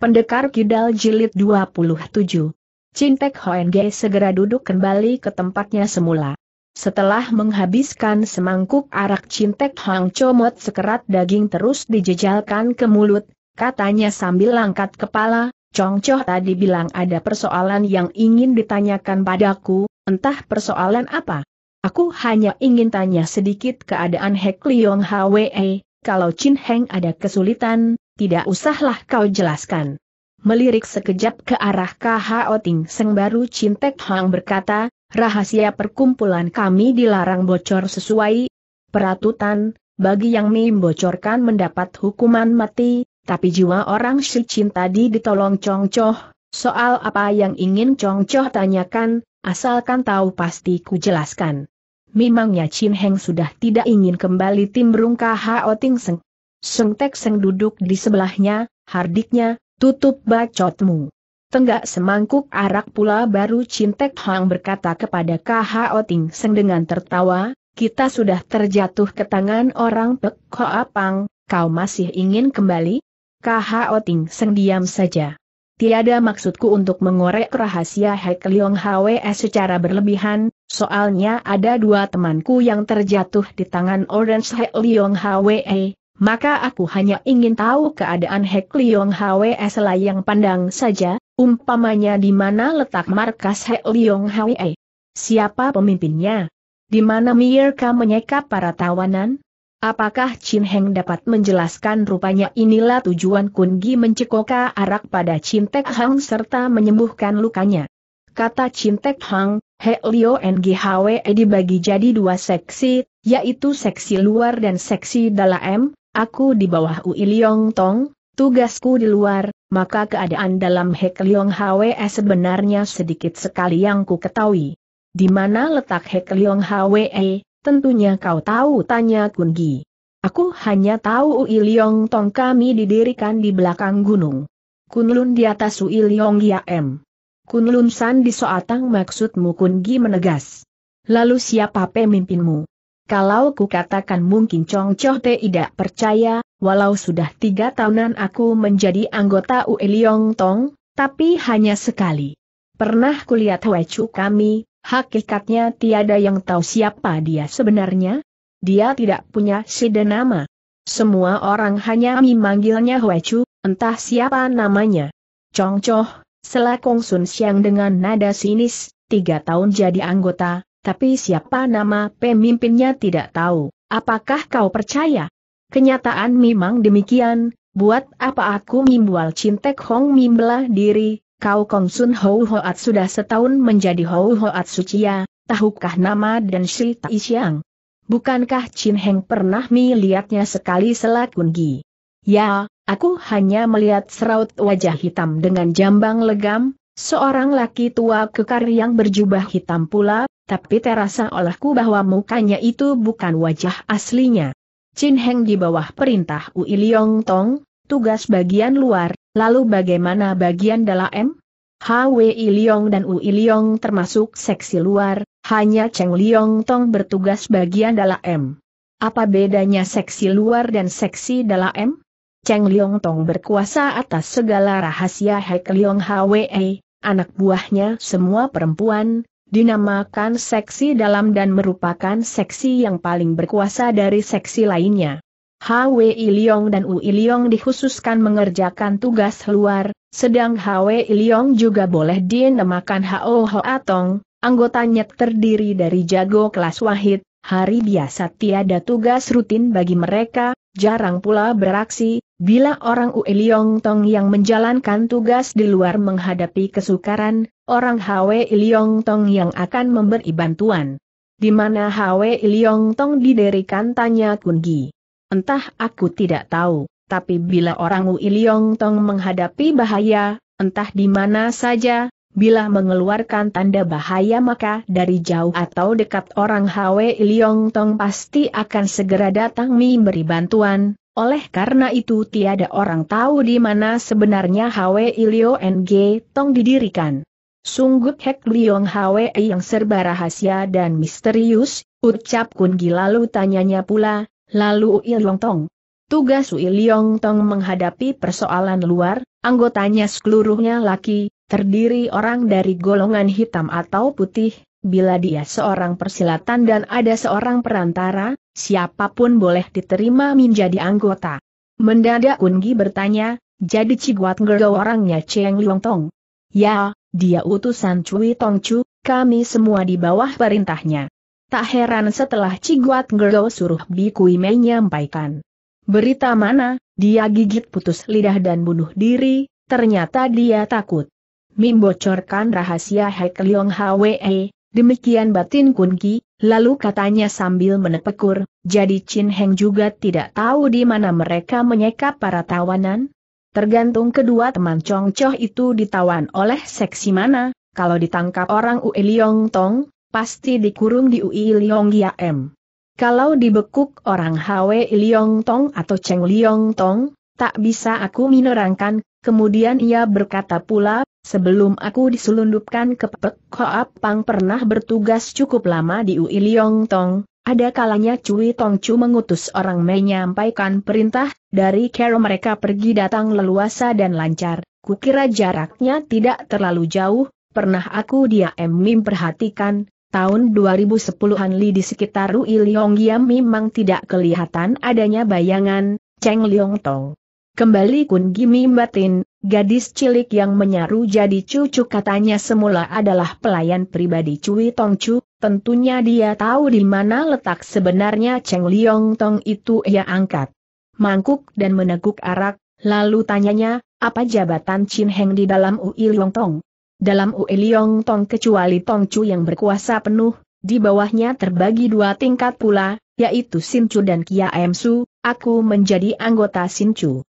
Pendekar Kidal Jilid 27. Cintek Hoenge segera duduk kembali ke tempatnya semula. Setelah menghabiskan semangkuk arak Cintek Hang Comot sekerat daging terus dijejalkan ke mulut, katanya sambil langkat kepala, Chong Choh tadi bilang ada persoalan yang ingin ditanyakan padaku, entah persoalan apa. Aku hanya ingin tanya sedikit keadaan Hek Leong Hwe, kalau Chin Heng ada kesulitan, tidak usahlah kau jelaskan. Melirik sekejap ke arah KHO Ting Seng baru Cintek Hang berkata, rahasia perkumpulan kami dilarang bocor sesuai peratutan, bagi yang membocorkan mendapat hukuman mati, tapi jiwa orang si cinta di ditolong Chong Choh, soal apa yang ingin Chong Choh tanyakan, asalkan tahu pasti ku jelaskan. Memangnya Chin Heng sudah tidak ingin kembali timbrung KHO Ting Seng. Seng Tek Seng duduk di sebelahnya, hardiknya, tutup bacotmu. Tenggak semangkuk arak pula baru Cintek Hang berkata kepada KHO Ting Seng dengan tertawa, kita sudah terjatuh ke tangan orang Pek Ho Apang, kau masih ingin kembali? KHO Ting Seng diam saja. Tiada maksudku untuk mengorek rahasia Leong HWS secara berlebihan, soalnya ada dua temanku yang terjatuh di tangan Orange Leong HWE, maka aku hanya ingin tahu keadaan Hek Leong Hwe selayang pandang saja, umpamanya di mana letak markas Hek Leong Hwe. Siapa pemimpinnya? Di mana Mierka menyekap para tawanan? Apakah Chin Heng dapat menjelaskan rupanya inilah tujuan Kun Gi mencekoka arak pada Chin Tek Hang serta menyembuhkan lukanya. Kata Chin Tek Hang, He Lio NGHWE dibagi jadi dua seksi, yaitu seksi luar dan seksi dalam, Aku di bawah Ui Liong Tong, tugasku di luar, maka keadaan dalam Hek Liong Hwe sebenarnya sedikit sekali yang ku ketahui. Di mana letak Hek Liong Hwe? Eh, tentunya kau tahu tanya Kun Gi. Aku hanya tahu Ui Liong Tong kami didirikan di belakang gunung. Kunlun di atas Ui Liong Yam. Kunlun San di Soatang maksudmu Kun Gi menegas. Lalu siapa pemimpinmu? Kalau ku katakan mungkin Chong Choh tidak percaya, walau sudah tiga tahunan aku menjadi anggota Ue Liong Tong, tapi hanya sekali. Pernah kulihat Wechu kami, hakikatnya tiada yang tahu siapa dia sebenarnya. Dia tidak punya sida nama. Semua orang hanya memanggilnya Wechu, entah siapa namanya. Chong Choh, selakong Sun Siang dengan nada sinis, tiga tahun jadi anggota, tapi siapa nama pemimpinnya tidak tahu. Apakah kau percaya? Kenyataan memang demikian, buat apa aku mimbual cintek Hong mimbelah diri, kau Kongsun Hou Hoat sudah setahun menjadi Hou Hoat Sucia, tahukah nama dan si Tai Siang? Bukankah Chin Heng pernah melihatnya sekali selakun Gi? Ya, aku hanya melihat seraut wajah hitam dengan jambang legam, seorang laki tua kekar yang berjubah hitam pula, tapi terasa olehku bahwa mukanya itu bukan wajah aslinya. Chin Heng di bawah perintah Ui Liong Tong, tugas bagian luar, lalu bagaimana bagian dalam? Hwi Liong dan Ui Liong termasuk seksi luar, hanya Cheng Liong Tong bertugas bagian dalam. Apa bedanya seksi luar dan seksi dalam? Cheng Liong Tong berkuasa atas segala rahasia Hek Liong Hwi, anak buahnya semua perempuan, dinamakan seksi dalam dan merupakan seksi yang paling berkuasa dari seksi lainnya. HWI Liong dan U Liong dikhususkan mengerjakan tugas luar, sedang HWI Liong juga boleh dinamakan HO Atong, anggotanya terdiri dari jago kelas wahid, hari biasa tiada tugas rutin bagi mereka, jarang pula beraksi, Bila orang Ue Liong Tong yang menjalankan tugas di luar menghadapi kesukaran, orang Hwe Liong Tong yang akan memberi bantuan. Di mana Hwe Liong Tong didirikan tanya Kungi. Entah aku tidak tahu, tapi bila orang Ue Liong Tong menghadapi bahaya, entah di mana saja, Bila mengeluarkan tanda bahaya maka dari jauh atau dekat orang Hwe Liong Tong pasti akan segera datang memberi bantuan, oleh karena itu tiada orang tahu di mana sebenarnya Hwe Ilio NG Tong didirikan. Sungguh Hek Liong Hwe yang serba rahasia dan misterius, ucap Kun Gi lalu tanyanya pula, lalu Ilong Tong. Tugas Ilong Tong menghadapi persoalan luar, anggotanya seluruhnya laki, terdiri orang dari golongan hitam atau putih, bila dia seorang persilatan dan ada seorang perantara, siapapun boleh diterima menjadi anggota. Mendadak Kungi bertanya, jadi Ciguat Ngergo orangnya Cheng Liong Tong. Ya, dia utusan Cui Tong Chu, kami semua di bawah perintahnya. Tak heran setelah Ciguat Ngergo suruh Kui Mei nyampaikan. Berita mana, dia gigit putus lidah dan bunuh diri, ternyata dia takut. Mim bocorkan rahasia Hek Liong Hwe, Demikian batin Kunki, lalu katanya sambil menepekur, jadi Chin Heng juga tidak tahu di mana mereka menyekap para tawanan? Tergantung kedua teman Chong Choh itu ditawan oleh seksi mana, kalau ditangkap orang Ui Liong Tong, pasti dikurung di Ui Liong Yam. Kalau dibekuk orang Hwe Liong Tong atau Cheng Liong Tong, tak bisa aku menerangkan, kemudian ia berkata pula, Sebelum aku diselundupkan ke Pek Hoa Pang pernah bertugas cukup lama di Ui Liong Tong, ada kalanya Cui Tong Chu mengutus orang menyampaikan perintah, dari kero mereka pergi datang leluasa dan lancar, kukira jaraknya tidak terlalu jauh, pernah aku dia emim perhatikan, tahun 2010-an Li di sekitar Ui Liong Yam memang tidak kelihatan adanya bayangan, Cheng Liong Tong. Kembali Kun Gimi batin, gadis cilik yang menyaru jadi cucu katanya semula adalah pelayan pribadi Cui Tong Chu, tentunya dia tahu di mana letak sebenarnya Cheng Liong Tong itu ia angkat. Mangkuk dan meneguk arak, lalu tanyanya, apa jabatan Chin Heng di dalam Ui Liong Tong? Dalam Ui Liong Tong kecuali Tong Chu yang berkuasa penuh, di bawahnya terbagi dua tingkat pula, yaitu Chu dan Kia Su, aku menjadi anggota Chu.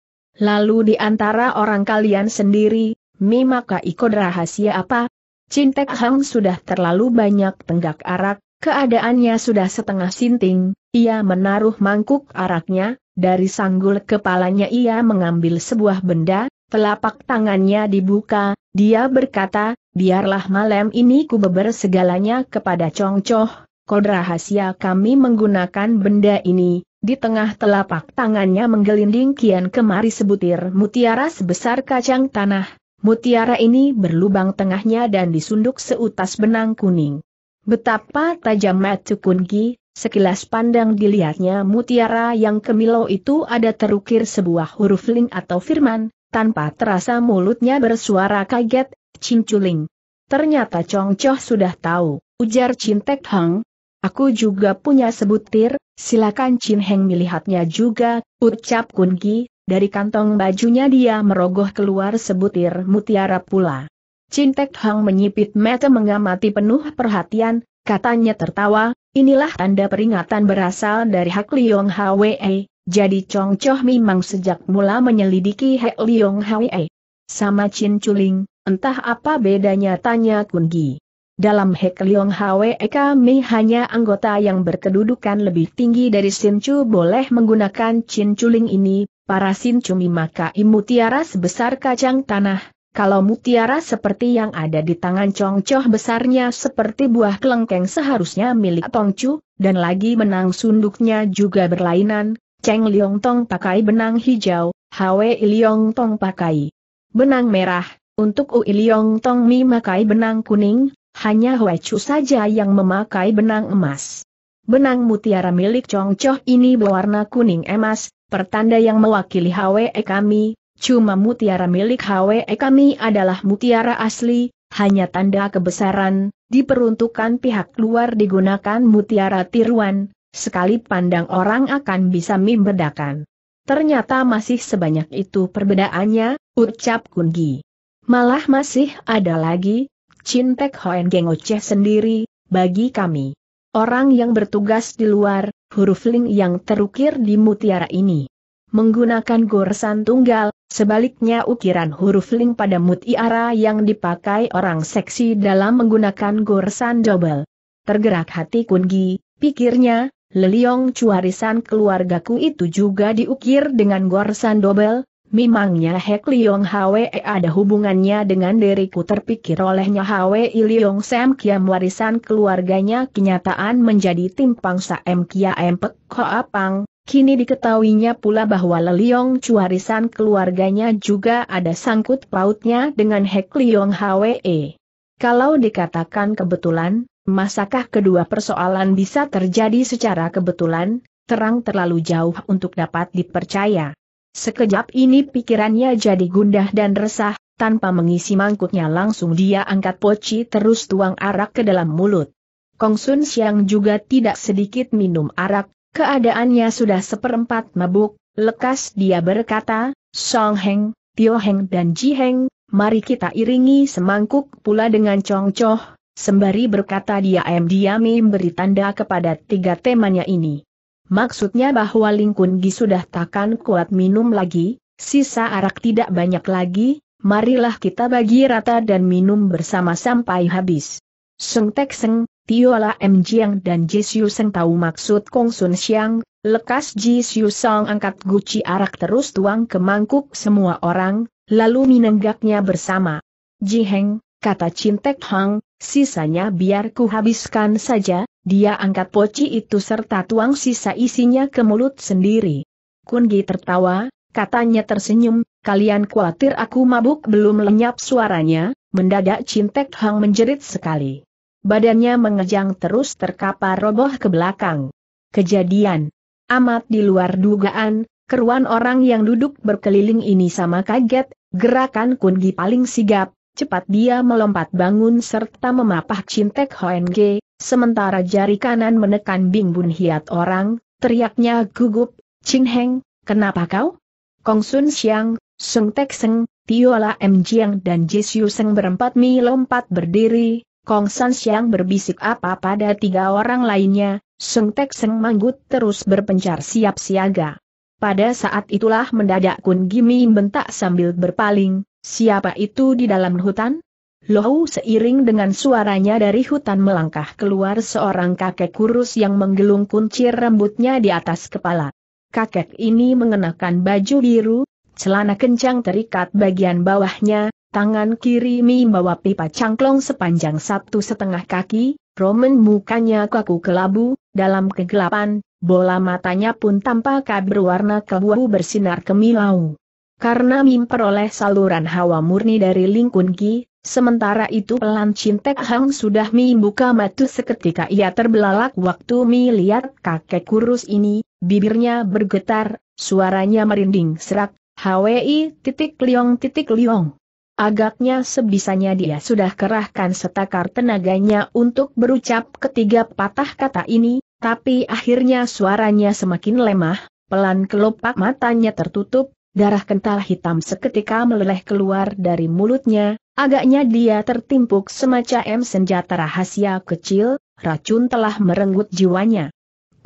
Lalu di antara orang kalian sendiri, mimaka ikut rahasia apa? Cintek Hang sudah terlalu banyak tenggak arak, keadaannya sudah setengah sinting, ia menaruh mangkuk araknya, dari sanggul kepalanya ia mengambil sebuah benda, telapak tangannya dibuka, dia berkata, biarlah malam ini ku beber segalanya kepada Chong Choh, kod rahasia kami menggunakan benda ini, di tengah telapak tangannya menggelinding kian kemari sebutir mutiara sebesar kacang tanah, mutiara ini berlubang tengahnya dan disunduk seutas benang kuning. Betapa tajam Matu Kungi, sekilas pandang dilihatnya mutiara yang kemilau itu ada terukir sebuah huruf ling atau firman, tanpa terasa mulutnya bersuara kaget, cinculing. Ternyata Chong Choh sudah tahu, ujar Cintek Hang, Aku juga punya sebutir, silakan Chin Heng melihatnya juga, ucap Kun Gi, dari kantong bajunya dia merogoh keluar sebutir mutiara pula. Chin Tek Hang menyipit mata mengamati penuh perhatian, katanya tertawa, inilah tanda peringatan berasal dari Hak Liong Hwe, jadi Chong Choh memang sejak mula menyelidiki Hak Liong Hwe. Sama Chin Chuling, entah apa bedanya tanya Kun Gi. Dalam Hek Leong Hwe Eka Mi hanya anggota yang berkedudukan lebih tinggi dari Chu boleh menggunakan Chin Chuling ini, para Sincu maka mutiara sebesar kacang tanah, kalau mutiara seperti yang ada di tangan Choh besarnya seperti buah kelengkeng seharusnya milik Tongcu, dan lagi benang sunduknya juga berlainan, Cheng Liong Tong pakai benang hijau, Hwe iliong Tong pakai benang merah, untuk U iliong Tong Mi pakai benang kuning, hanya Chu saja yang memakai benang emas. Benang mutiara milik Chong Choh ini berwarna kuning emas, pertanda yang mewakili HWE kami, cuma mutiara milik HWE kami adalah mutiara asli, hanya tanda kebesaran, diperuntukkan pihak luar digunakan mutiara tiruan, sekali pandang orang akan bisa membedakan. Ternyata masih sebanyak itu perbedaannya, ucap Kungi. Malah masih ada lagi, Cintek Pek Hoen Geng Oceh sendiri, bagi kami. Orang yang bertugas di luar, huruf Ling yang terukir di mutiara ini. Menggunakan goresan tunggal, sebaliknya ukiran huruf Ling pada mutiara yang dipakai orang seksi dalam menggunakan goresan double. Tergerak hati Kungi, pikirnya, leliong cuarisan keluargaku itu juga diukir dengan goresan double, Memangnya Hek Leong Hwe ada hubungannya dengan diriku terpikir olehnya Hwe Leong Sam Kiam warisan keluarganya kenyataan menjadi timpang Saem M empek. Pek Hoa Pang. Kini diketahuinya pula bahwa Leliong cuarisan keluarganya juga ada sangkut pautnya dengan Hek Leong Hwe. Kalau dikatakan kebetulan, masakah kedua persoalan bisa terjadi secara kebetulan, terang terlalu jauh untuk dapat dipercaya. Sekejap ini pikirannya jadi gundah dan resah, tanpa mengisi mangkuknya langsung dia angkat poci terus tuang arak ke dalam mulut. Kong Sun Siang juga tidak sedikit minum arak, keadaannya sudah seperempat mabuk, lekas dia berkata, Song Heng, Tio Heng dan Ji Heng, mari kita iringi semangkuk pula dengan Chong Choh, sembari berkata dia diam-diam memberi tanda kepada tiga temannya ini. Maksudnya bahwa Lingkun Gi sudah takkan kuat minum lagi, sisa arak tidak banyak lagi, marilah kita bagi rata dan minum bersama sampai habis. Seng Tek Seng, Tiola M. Jiang dan Ji Siu Seng tahu maksud Kong Sun Xiang, lekas Ji Song angkat guci arak terus tuang ke mangkuk semua orang, lalu minenggaknya bersama. Ji Heng, kata Cintek Hang, sisanya biar ku habiskan saja, dia angkat poci itu serta tuang sisa isinya ke mulut sendiri. Kungi tertawa, katanya tersenyum, kalian khawatir aku mabuk belum lenyap suaranya, mendadak Cintek Hang menjerit sekali. Badannya mengejang terus terkapar roboh ke belakang. Kejadian amat di luar dugaan, keruan orang yang duduk berkeliling ini sama kaget, gerakan Kungi paling sigap, Cepat dia melompat bangun serta memapah Cintek HNG, sementara jari kanan menekan Bing Bun Hiat orang, teriaknya gugup, Ching Heng, kenapa kau? Kong Sun Siang, Sung Tek Seng, Tiola M. Jiang dan Jisyu Seng berempat mi lompat berdiri, Kong Sun Siang berbisik apa pada tiga orang lainnya, Sung Tek Seng manggut terus berpencar siap siaga. Pada saat itulah mendadak Kun Gimi bentak sambil berpaling, Siapa itu di dalam hutan? Lohu seiring dengan suaranya dari hutan melangkah keluar seorang kakek kurus yang menggelung kuncir rambutnya di atas kepala. Kakek ini mengenakan baju biru, celana kencang terikat bagian bawahnya, tangan kiri membawa pipa cangklong sepanjang satu setengah kaki, Roman mukanya kaku kelabu, dalam kegelapan, bola matanya pun tampak berwarna kelabu bersinar kemilau. Karena memperoleh saluran hawa murni dari Lingkun Ki, sementara itu pelan Cintek Hang sudah buka mata seketika ia terbelalak waktu lihat kakek kurus ini, bibirnya bergetar, suaranya merinding serak, HWI titik liong titik liong. Agaknya sebisanya dia sudah kerahkan setakar tenaganya untuk berucap ketiga patah kata ini, tapi akhirnya suaranya semakin lemah, pelan kelopak matanya tertutup, Darah kental hitam seketika meleleh keluar dari mulutnya, agaknya dia tertimpuk semacam senjata rahasia kecil, racun telah merenggut jiwanya.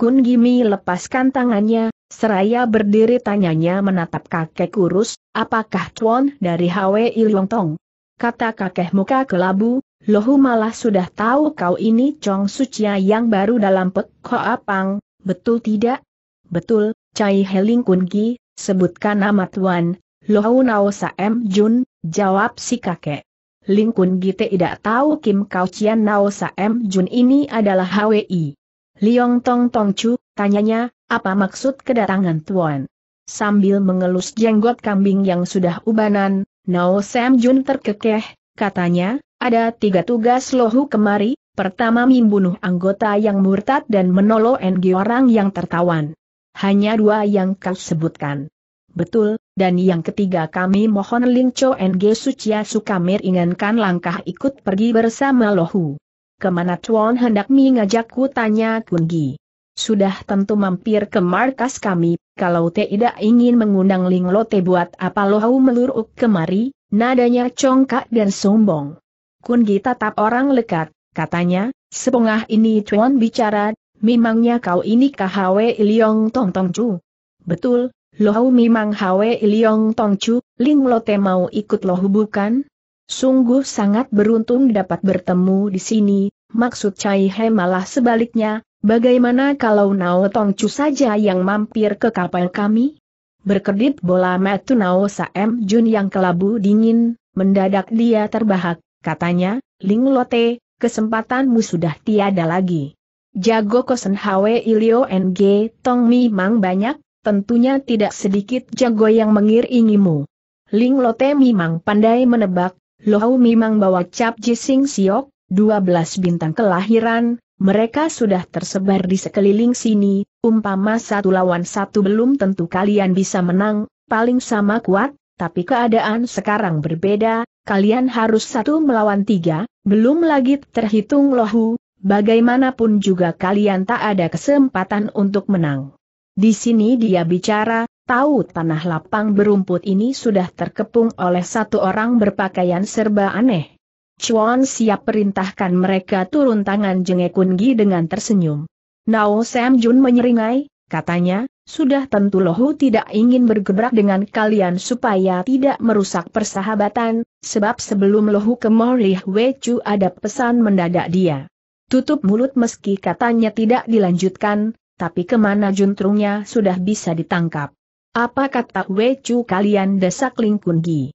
Kun Gimi lepaskan tangannya, seraya berdiri tanyanya menatap kakek kurus, apakah tuan dari Hwe Ilong Tong? Kata kakek muka kelabu, lohu malah sudah tahu kau ini Chong Sucia yang baru dalam pek Apang, betul tidak? Betul, Cai Heling Kun Gi, Sebutkan nama Tuan, Lohau Nao m Jun, jawab si kakek. Ling Kun Gite tidak tahu Kim Kau Chian Nao m Jun ini adalah HWI. Liong Tong Tong Chu, tanyanya, apa maksud kedatangan Tuan? Sambil mengelus jenggot kambing yang sudah ubanan, Nao m Jun terkekeh, katanya, ada tiga tugas lohu kemari, pertama membunuh anggota yang murtad dan menolong NG orang yang tertawan. Hanya dua yang kau sebutkan. Betul, dan yang ketiga kami mohon Ling Cho NG Sucia Sukamir inginkan langkah ikut pergi bersama Lohu. Kemana Chuan hendak mengajakku tanya tanya Kungi. Sudah tentu mampir ke markas kami, kalau tidak ingin mengundang Ling Lote buat apa Lohu meluruk kemari, nadanya congkak dan sombong. Kungi tatap orang lekat, katanya, sepengah ini Chuan bicara, Memangnya kau ini Hwe Iliong Tong Tong Chu? Betul, Lohu memang Hwe Iliong Tong Chu, Ling Lote mau ikut loh bukan? Sungguh sangat beruntung dapat bertemu di sini, maksud Cai He malah sebaliknya, bagaimana kalau Nao Tong Chu saja yang mampir ke kapal kami? Berkedip bola metu Nao Saem Jun yang kelabu dingin, mendadak dia terbahak, katanya, Ling Lote, kesempatanmu sudah tiada lagi. Jago Kosen Hwe Ilio NG Tong Mi Mang banyak, tentunya tidak sedikit jago yang mengiringimu. Ling Lote memang pandai menebak, Lohau memang bawa Cap Jising Siok, 12 bintang kelahiran, mereka sudah tersebar di sekeliling sini, umpama satu lawan satu belum tentu kalian bisa menang, paling sama kuat, tapi keadaan sekarang berbeda, kalian harus satu melawan tiga, belum lagi terhitung Lohu, bagaimanapun juga kalian tak ada kesempatan untuk menang. Di sini dia bicara, tahu tanah lapang berumput ini sudah terkepung oleh satu orang berpakaian serba aneh. Chuan siap perintahkan mereka turun tangan Jenge dengan tersenyum. Nao Sam Jun menyeringai, katanya, sudah tentu Lohu tidak ingin bergebrak dengan kalian supaya tidak merusak persahabatan, sebab sebelum Lohu ke Morih Chu ada pesan mendadak dia. Tutup mulut meski katanya tidak dilanjutkan, tapi kemana juntrungnya sudah bisa ditangkap. Apa kata Wei Chu kalian desak Ling Kun Gi?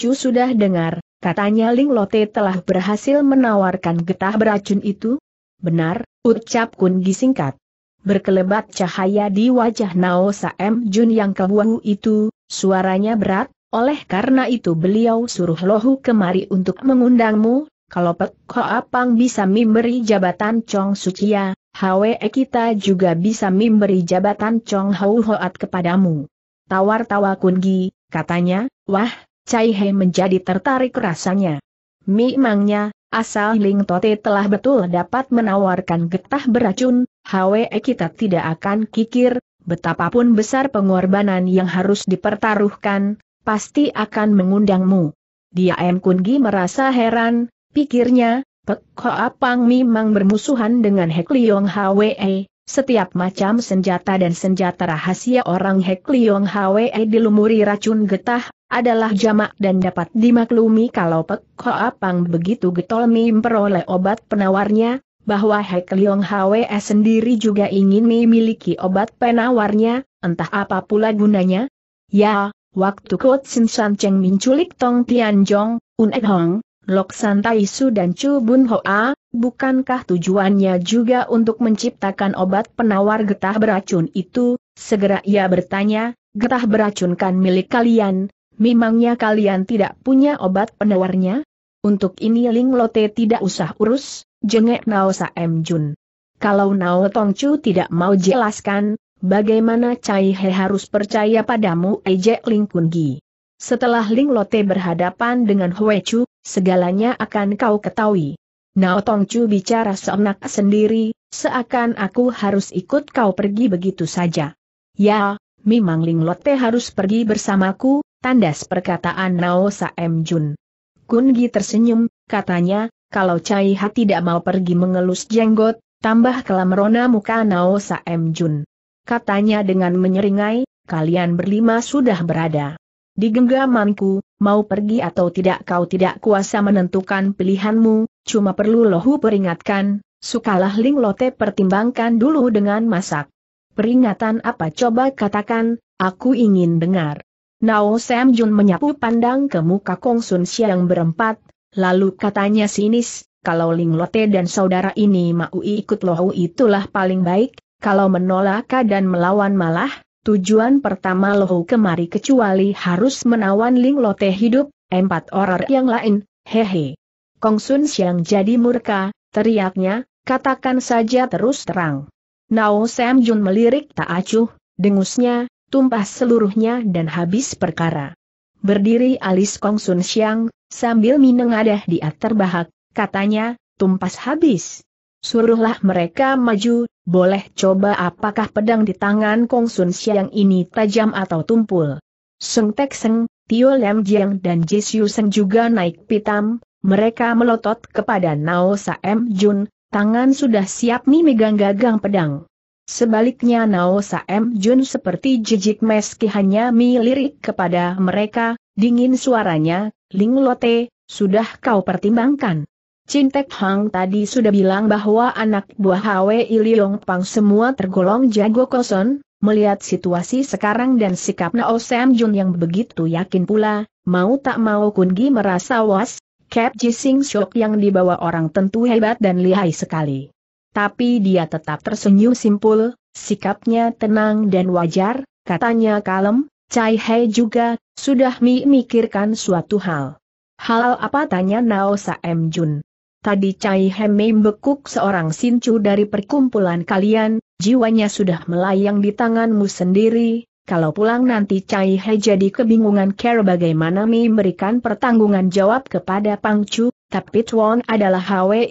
Chu sudah dengar, katanya Ling Lote telah berhasil menawarkan getah beracun itu? Benar, ucap Kun singkat. Berkelebat cahaya di wajah Nao Saem Jun yang kebuahu itu, suaranya berat, oleh karena itu beliau suruh Lohu kemari untuk mengundangmu, kalau Pek Ko Apang bisa memberi jabatan Chong Sucia, Hwe kita juga bisa memberi jabatan Chong Hau Hoat kepadamu. Tawar-tawa Kungi, katanya, wah, Cai He menjadi tertarik rasanya. Memangnya, asal Ling Tote telah betul dapat menawarkan getah beracun, Hwe kita tidak akan kikir, betapapun besar pengorbanan yang harus dipertaruhkan, pasti akan mengundangmu. Dia M. Kungi merasa heran, Pikirnya, Pek Koa Pang memang bermusuhan dengan Hek Liong Hwe, setiap macam senjata dan senjata rahasia orang Hek Liong Hwe dilumuri racun getah, adalah jamak dan dapat dimaklumi kalau Pek Koa Pang begitu getol memperoleh obat penawarnya, bahwa Hek Liong Hwe sendiri juga ingin memiliki obat penawarnya, entah apa pula gunanya. Ya, waktu Kot Sin San Cheng menculik Tong Tian Jong, Un Hong, Lok Santai Su dan Chu Bun Hoa, bukankah tujuannya juga untuk menciptakan obat penawar getah beracun itu? Segera ia bertanya, getah beracun kan milik kalian, memangnya kalian tidak punya obat penawarnya? Untuk ini Ling Lote tidak usah urus, jengek Nao M Jun. Kalau Nao Tong Chu tidak mau jelaskan, bagaimana Cai He harus percaya padamu Ejek Ling Kun Gi? Setelah Ling Lote berhadapan dengan Hue Chu, segalanya akan kau ketahui. Nao Tong Chu bicara seenak sendiri, seakan aku harus ikut kau pergi begitu saja. Ya, memang Ling Lote harus pergi bersamaku, tandas perkataan Nao M Jun. Kungi tersenyum, katanya, kalau Cai Ha tidak mau pergi mengelus jenggot, tambah kelam rona muka Nao M Jun. Katanya dengan menyeringai, kalian berlima sudah berada di genggamanku, mau pergi atau tidak kau tidak kuasa menentukan pilihanmu, cuma perlu lohu peringatkan, sukalah Ling Lote pertimbangkan dulu dengan masak. Peringatan apa coba katakan, aku ingin dengar. Nao Sam Jun menyapu pandang ke muka Kong Sun Siang berempat, lalu katanya sinis, kalau Ling Lote dan saudara ini mau ikut lohu itulah paling baik, kalau menolak dan melawan malah, Tujuan pertama Lohu kemari kecuali harus menawan Ling Lote hidup, empat orang yang lain, hehe. Kong Sun Siang jadi murka, teriaknya, katakan saja terus terang. Nao Sam Jun melirik tak acuh, dengusnya, tumpah seluruhnya dan habis perkara. Berdiri alis Kong Sun Siang, sambil minengadah dia terbahak, katanya, tumpas habis. Suruhlah mereka maju, boleh coba apakah pedang di tangan Kong Sun Siang ini tajam atau tumpul. Seng Tek Seng, Tio Lem Jiang dan Jisyu Seng juga naik pitam, mereka melotot kepada Nao Saem Jun, tangan sudah siap nih megang gagang pedang. Sebaliknya Nao Saem Jun seperti jejik meski hanya milirik kepada mereka, dingin suaranya, Ling Lote, sudah kau pertimbangkan. Cintek Hang tadi sudah bilang bahwa anak buah Hwe Iliong Pang semua tergolong jago koson, melihat situasi sekarang dan sikap Nao Sam Jun yang begitu yakin pula, mau tak mau Kungi merasa was, Cap Jising Shok yang dibawa orang tentu hebat dan lihai sekali. Tapi dia tetap tersenyum simpul, sikapnya tenang dan wajar, katanya kalem, Cai Hei juga, sudah mi mikirkan suatu hal. Hal apa tanya Nao Sam Jun. Tadi Cai Heme membekuk seorang sincu dari perkumpulan kalian, jiwanya sudah melayang di tanganmu sendiri, kalau pulang nanti Cai He jadi kebingungan care bagaimana memberikan pertanggungan jawab kepada Pang Chu. tapi Tuan adalah Hwe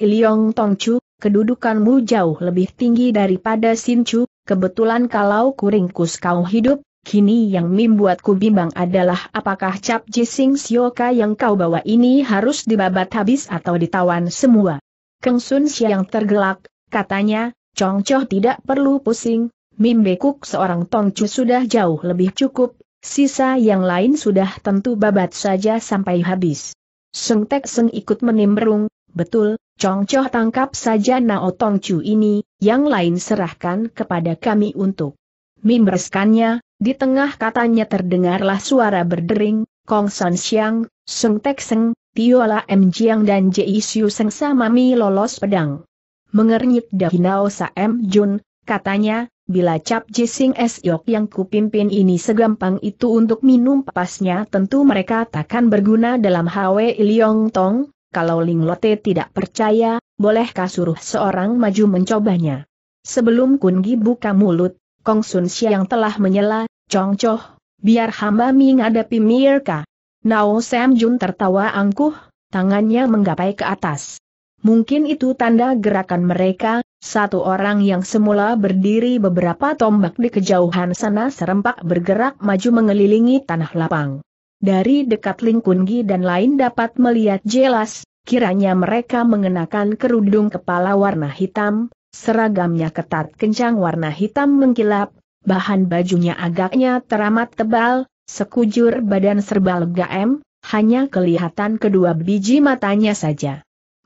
Tong Chu, kedudukanmu jauh lebih tinggi daripada Sincu, kebetulan kalau kuringkus kau hidup, Kini yang membuatku bimbang adalah apakah cap Jising Sioka yang kau bawa ini harus dibabat habis atau ditawan semua. Keng Sun yang tergelak, katanya, Chong Choh tidak perlu pusing, Mim Bekuk seorang Tongcu sudah jauh lebih cukup, sisa yang lain sudah tentu babat saja sampai habis. Seng Tek Seng ikut menimbrung, betul, Chong Choh tangkap saja Nao Tongcu ini, yang lain serahkan kepada kami untuk. membereskannya. Di tengah katanya terdengarlah suara berdering, Kong San Xiang, Sung Tek Seng, Tiola M. Jiang dan Ji Siu Seng sama Mi lolos pedang. Mengernyit Dahinao Sa M. Jun, katanya, bila Cap Jising S. Yok yang kupimpin ini segampang itu untuk minum pasnya tentu mereka takkan berguna dalam Hwe Iliong Tong, kalau Ling Lote tidak percaya, bolehkah suruh seorang maju mencobanya. Sebelum Kun Gi buka mulut, Kong Sun Xiang telah menyela, Congcoh, biar hamba menghadapi Mirka. Nao Sam Jun tertawa angkuh, tangannya menggapai ke atas. Mungkin itu tanda gerakan mereka, satu orang yang semula berdiri beberapa tombak di kejauhan sana serempak bergerak maju mengelilingi tanah lapang. Dari dekat Lingkungi dan lain dapat melihat jelas, kiranya mereka mengenakan kerudung kepala warna hitam, seragamnya ketat kencang warna hitam mengkilap, bahan bajunya agaknya teramat tebal, sekujur badan serba M, hanya kelihatan kedua biji matanya saja.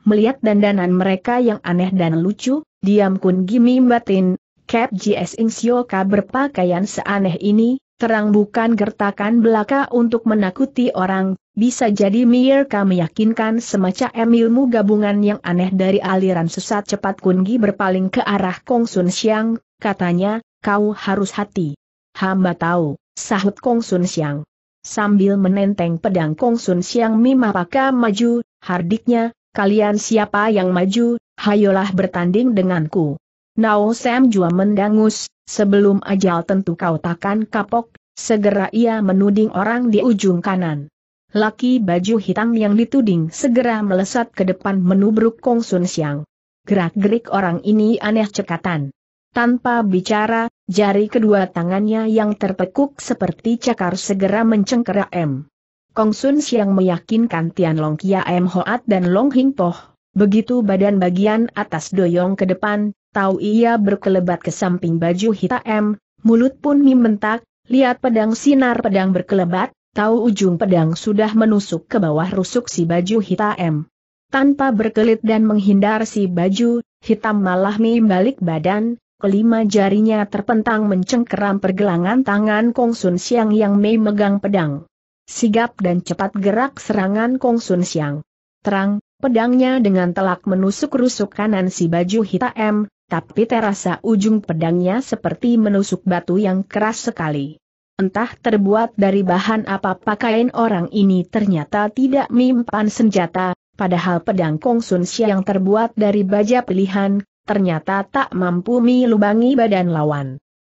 Melihat dandanan mereka yang aneh dan lucu, diam kun gimi batin, Cap GS Insyoka berpakaian seaneh ini, terang bukan gertakan belaka untuk menakuti orang, bisa jadi Mirka meyakinkan semacam ilmu gabungan yang aneh dari aliran sesat cepat Kungi berpaling ke arah Kong Sun Siang, katanya, kau harus hati. Hamba tahu, sahut Kong Sun Siang. Sambil menenteng pedang Kong Sun Siang Mima Paka maju, hardiknya, kalian siapa yang maju, hayolah bertanding denganku. Nao Sam Jua mendangus, sebelum ajal tentu kau takkan kapok, segera ia menuding orang di ujung kanan. Laki baju hitam yang dituding segera melesat ke depan menubruk Kong Sun Siang. Gerak-gerik orang ini aneh cekatan. Tanpa bicara, jari kedua tangannya yang terpekuk seperti cakar segera mencengkerak M. Kong Sun Siang meyakinkan Tian Long Kia M. Hoat dan Long Hing Poh. Begitu badan bagian atas doyong ke depan, tahu ia berkelebat ke samping baju hitam, mulut pun membentak, lihat pedang sinar pedang berkelebat, tahu ujung pedang sudah menusuk ke bawah rusuk si baju hitam. Tanpa berkelit dan menghindar si baju, hitam malah membalik badan, Kelima jarinya terpentang mencengkeram pergelangan tangan Kong Sun Siang yang memegang pedang. Sigap dan cepat gerak serangan Kong Sun Siang. Terang, pedangnya dengan telak menusuk rusuk kanan si baju hitam, tapi terasa ujung pedangnya seperti menusuk batu yang keras sekali. Entah terbuat dari bahan apa pakaian orang ini ternyata tidak mimpan senjata, padahal pedang Kong Sun Siang terbuat dari baja pilihan, ternyata tak mampu melubangi badan lawan.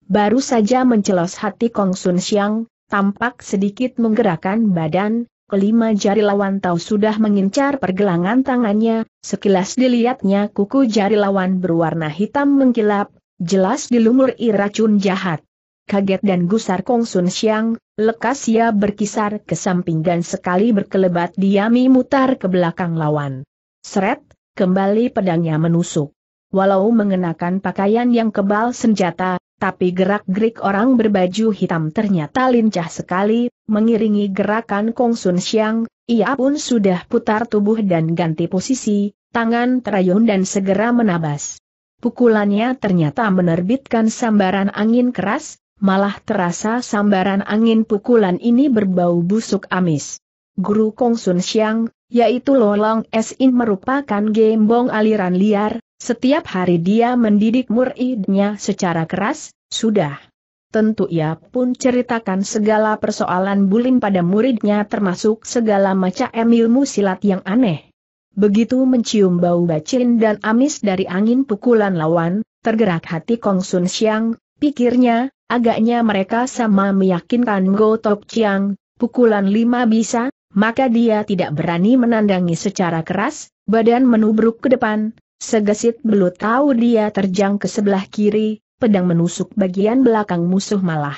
Baru saja mencelos hati Kong Sun Xiang, tampak sedikit menggerakkan badan, kelima jari lawan tahu sudah mengincar pergelangan tangannya, sekilas dilihatnya kuku jari lawan berwarna hitam mengkilap, jelas dilumuri racun jahat. Kaget dan gusar Kong Sun Xiang, lekas ia berkisar ke samping dan sekali berkelebat diami mutar ke belakang lawan. Seret, kembali pedangnya menusuk walau mengenakan pakaian yang kebal senjata, tapi gerak-gerik orang berbaju hitam ternyata lincah sekali, mengiringi gerakan Kong Sun Xiang, ia pun sudah putar tubuh dan ganti posisi, tangan terayun dan segera menabas. Pukulannya ternyata menerbitkan sambaran angin keras, malah terasa sambaran angin pukulan ini berbau busuk amis. Guru Kong Sun Xiang, yaitu Lolong S. In merupakan gembong aliran liar, setiap hari dia mendidik muridnya secara keras, sudah. Tentu ia pun ceritakan segala persoalan bulim pada muridnya termasuk segala macam ilmu silat yang aneh. Begitu mencium bau bacin dan amis dari angin pukulan lawan, tergerak hati Kong Sun Xiang, pikirnya, agaknya mereka sama meyakinkan Go Tok Chiang, pukulan lima bisa, maka dia tidak berani menandangi secara keras, badan menubruk ke depan, Segesit belut tahu dia terjang ke sebelah kiri, pedang menusuk bagian belakang musuh malah.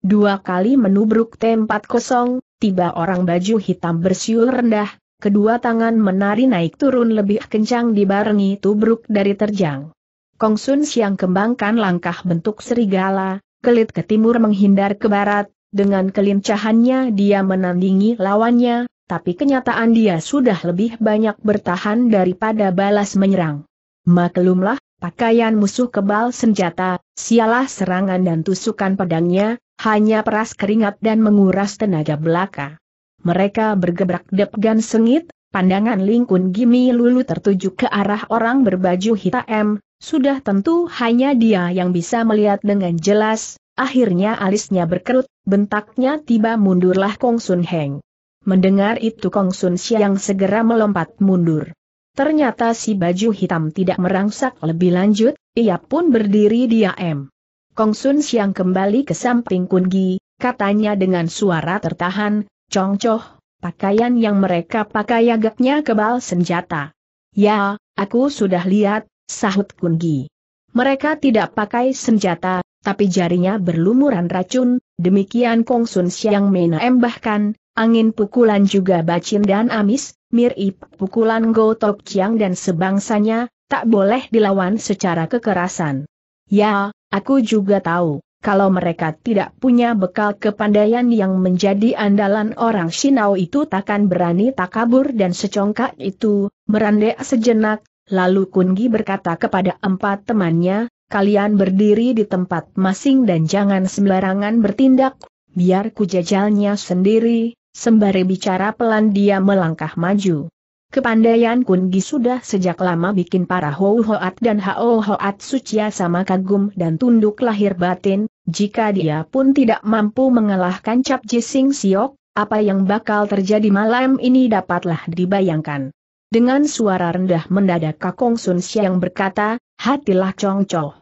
Dua kali menubruk tempat kosong, tiba orang baju hitam bersiul rendah, kedua tangan menari naik turun lebih kencang dibarengi tubruk dari terjang. Kongsun Siang kembangkan langkah bentuk serigala, kelit ke timur menghindar ke barat, dengan kelincahannya dia menandingi lawannya, tapi kenyataan dia sudah lebih banyak bertahan daripada balas menyerang. Maklumlah, pakaian musuh kebal senjata, sialah serangan dan tusukan pedangnya, hanya peras keringat dan menguras tenaga belaka. Mereka bergebrak depgan sengit, pandangan lingkun Gimi Lulu tertuju ke arah orang berbaju hitam, sudah tentu hanya dia yang bisa melihat dengan jelas, akhirnya alisnya berkerut, bentaknya tiba mundurlah Kong Sun Heng. Mendengar itu Kong Sun Siang segera melompat mundur. Ternyata si baju hitam tidak merangsak lebih lanjut, ia pun berdiri diam. Kong Sun Siang kembali ke samping Kun Gi, katanya dengan suara tertahan, Choh, pakaian yang mereka pakai agaknya kebal senjata. Ya, aku sudah lihat, sahut Kun Gi. Mereka tidak pakai senjata, tapi jarinya berlumuran racun, demikian Kong Sun Siang menembahkan, angin pukulan juga bacin dan amis, mirip pukulan Go Tok Chiang dan sebangsanya, tak boleh dilawan secara kekerasan. Ya, aku juga tahu, kalau mereka tidak punya bekal kepandaian yang menjadi andalan orang Shinao itu takkan berani takabur dan secongkak itu, merandek sejenak, lalu Kungi berkata kepada empat temannya, kalian berdiri di tempat masing dan jangan sembarangan bertindak, biar jajalnya sendiri, Sembari bicara pelan dia melangkah maju. Kepandaian Gi sudah sejak lama bikin para Hou Hoat dan Hao Hoat Sucia sama kagum dan tunduk lahir batin, jika dia pun tidak mampu mengalahkan Cap Jising Siok, apa yang bakal terjadi malam ini dapatlah dibayangkan. Dengan suara rendah mendadak Kakong Sun Siang berkata, hatilah Chong Choh.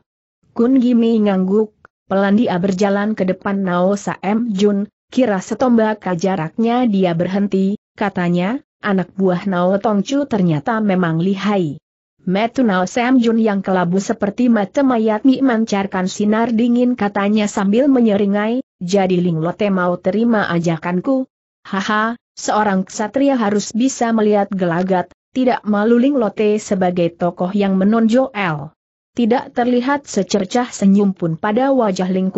Kun Gimi ngangguk, pelan dia berjalan ke depan Nao Sa M Jun, Kira setombak jaraknya dia berhenti, katanya, anak buah Nao Tongcu ternyata memang lihai. Metu Nao Sam Jun yang kelabu seperti mata mayat Mi sinar dingin katanya sambil menyeringai, jadi Ling Lote mau terima ajakanku? Haha, seorang ksatria harus bisa melihat gelagat, tidak malu Ling Lote sebagai tokoh yang menonjol. Tidak terlihat secercah senyum pun pada wajah Ling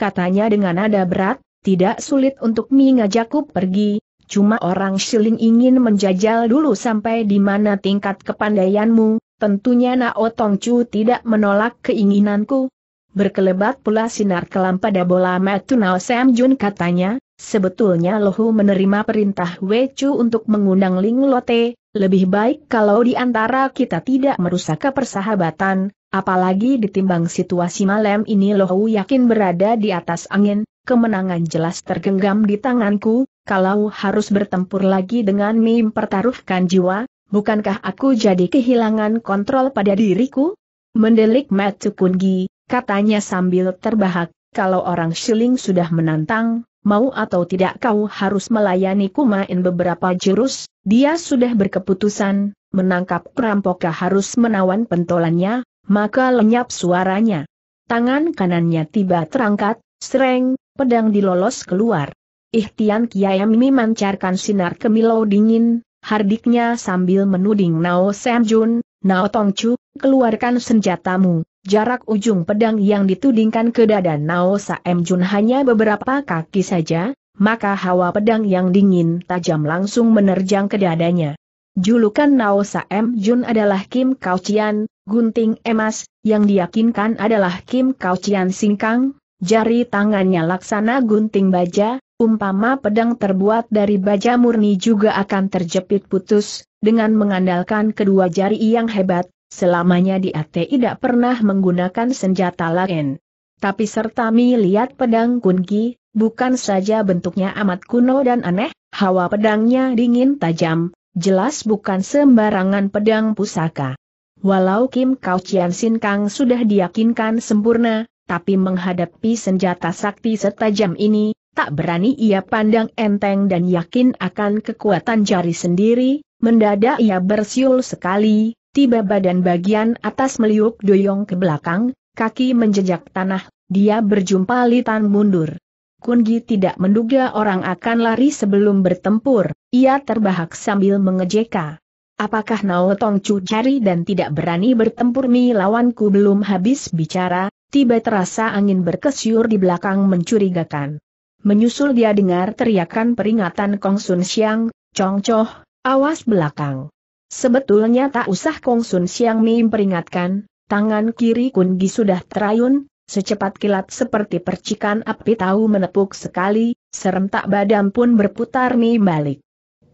katanya dengan nada berat, tidak sulit untuk mengajakku pergi, cuma orang Shiling ingin menjajal dulu sampai di mana tingkat kepandaianmu, tentunya Nao Chu tidak menolak keinginanku. Berkelebat pula sinar kelam pada bola metu Nao Sam Jun katanya, sebetulnya Lohu menerima perintah Wei Chu untuk mengundang Ling Lote, lebih baik kalau di antara kita tidak merusak persahabatan, apalagi ditimbang situasi malam ini Lohu yakin berada di atas angin, kemenangan jelas tergenggam di tanganku, kalau harus bertempur lagi dengan mim pertaruhkan jiwa, bukankah aku jadi kehilangan kontrol pada diriku? Mendelik Matsu Kungi, katanya sambil terbahak, kalau orang Shiling sudah menantang, mau atau tidak kau harus melayani kumain beberapa jurus, dia sudah berkeputusan, menangkap perampoka harus menawan pentolannya, maka lenyap suaranya. Tangan kanannya tiba terangkat, Sereng, pedang dilolos keluar. Ihtian Kiayamimi mancarkan sinar kemilau dingin, hardiknya sambil menuding Nao Samjun, Nao Tongcu, keluarkan senjatamu. Jarak ujung pedang yang ditudingkan ke dada Nao Samjun hanya beberapa kaki saja, maka hawa pedang yang dingin tajam langsung menerjang ke dadanya. Julukan Nao Samjun adalah Kim Kaucian, Gunting Emas, yang diyakinkan adalah Kim Kaucian Singkang, Jari tangannya laksana gunting baja, umpama pedang terbuat dari baja murni juga akan terjepit putus, dengan mengandalkan kedua jari yang hebat, selamanya di dia tidak pernah menggunakan senjata lain. Tapi serta mi lihat pedang kunki, bukan saja bentuknya amat kuno dan aneh, hawa pedangnya dingin tajam, jelas bukan sembarangan pedang pusaka. Walau Kim Kau Chian Sin Kang sudah diyakinkan sempurna, tapi menghadapi senjata sakti setajam ini, tak berani ia pandang enteng dan yakin akan kekuatan jari sendiri, mendadak ia bersiul sekali, tiba badan bagian atas meliuk doyong ke belakang, kaki menjejak tanah, dia berjumpa litan mundur. Kungi tidak menduga orang akan lari sebelum bertempur, ia terbahak sambil mengejeka. Apakah Nao Tong Chu cari dan tidak berani bertempur mi lawanku belum habis bicara, tiba terasa angin berkesyur di belakang mencurigakan. Menyusul dia dengar teriakan peringatan Kong Sun Siang, Chong Choh, awas belakang. Sebetulnya tak usah Kong Sun Siang Mi peringatkan, tangan kiri Kun Gi sudah terayun, secepat kilat seperti percikan api tahu menepuk sekali, serentak badan pun berputar Mi balik.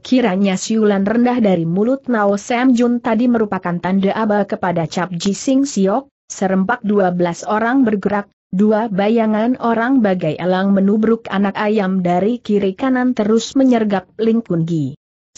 Kiranya siulan rendah dari mulut Nao Sam Jun tadi merupakan tanda aba kepada Cap Ji Sing Siok, Serempak dua belas orang bergerak, dua bayangan orang bagai elang menubruk anak ayam dari kiri kanan terus menyergap Ling Kun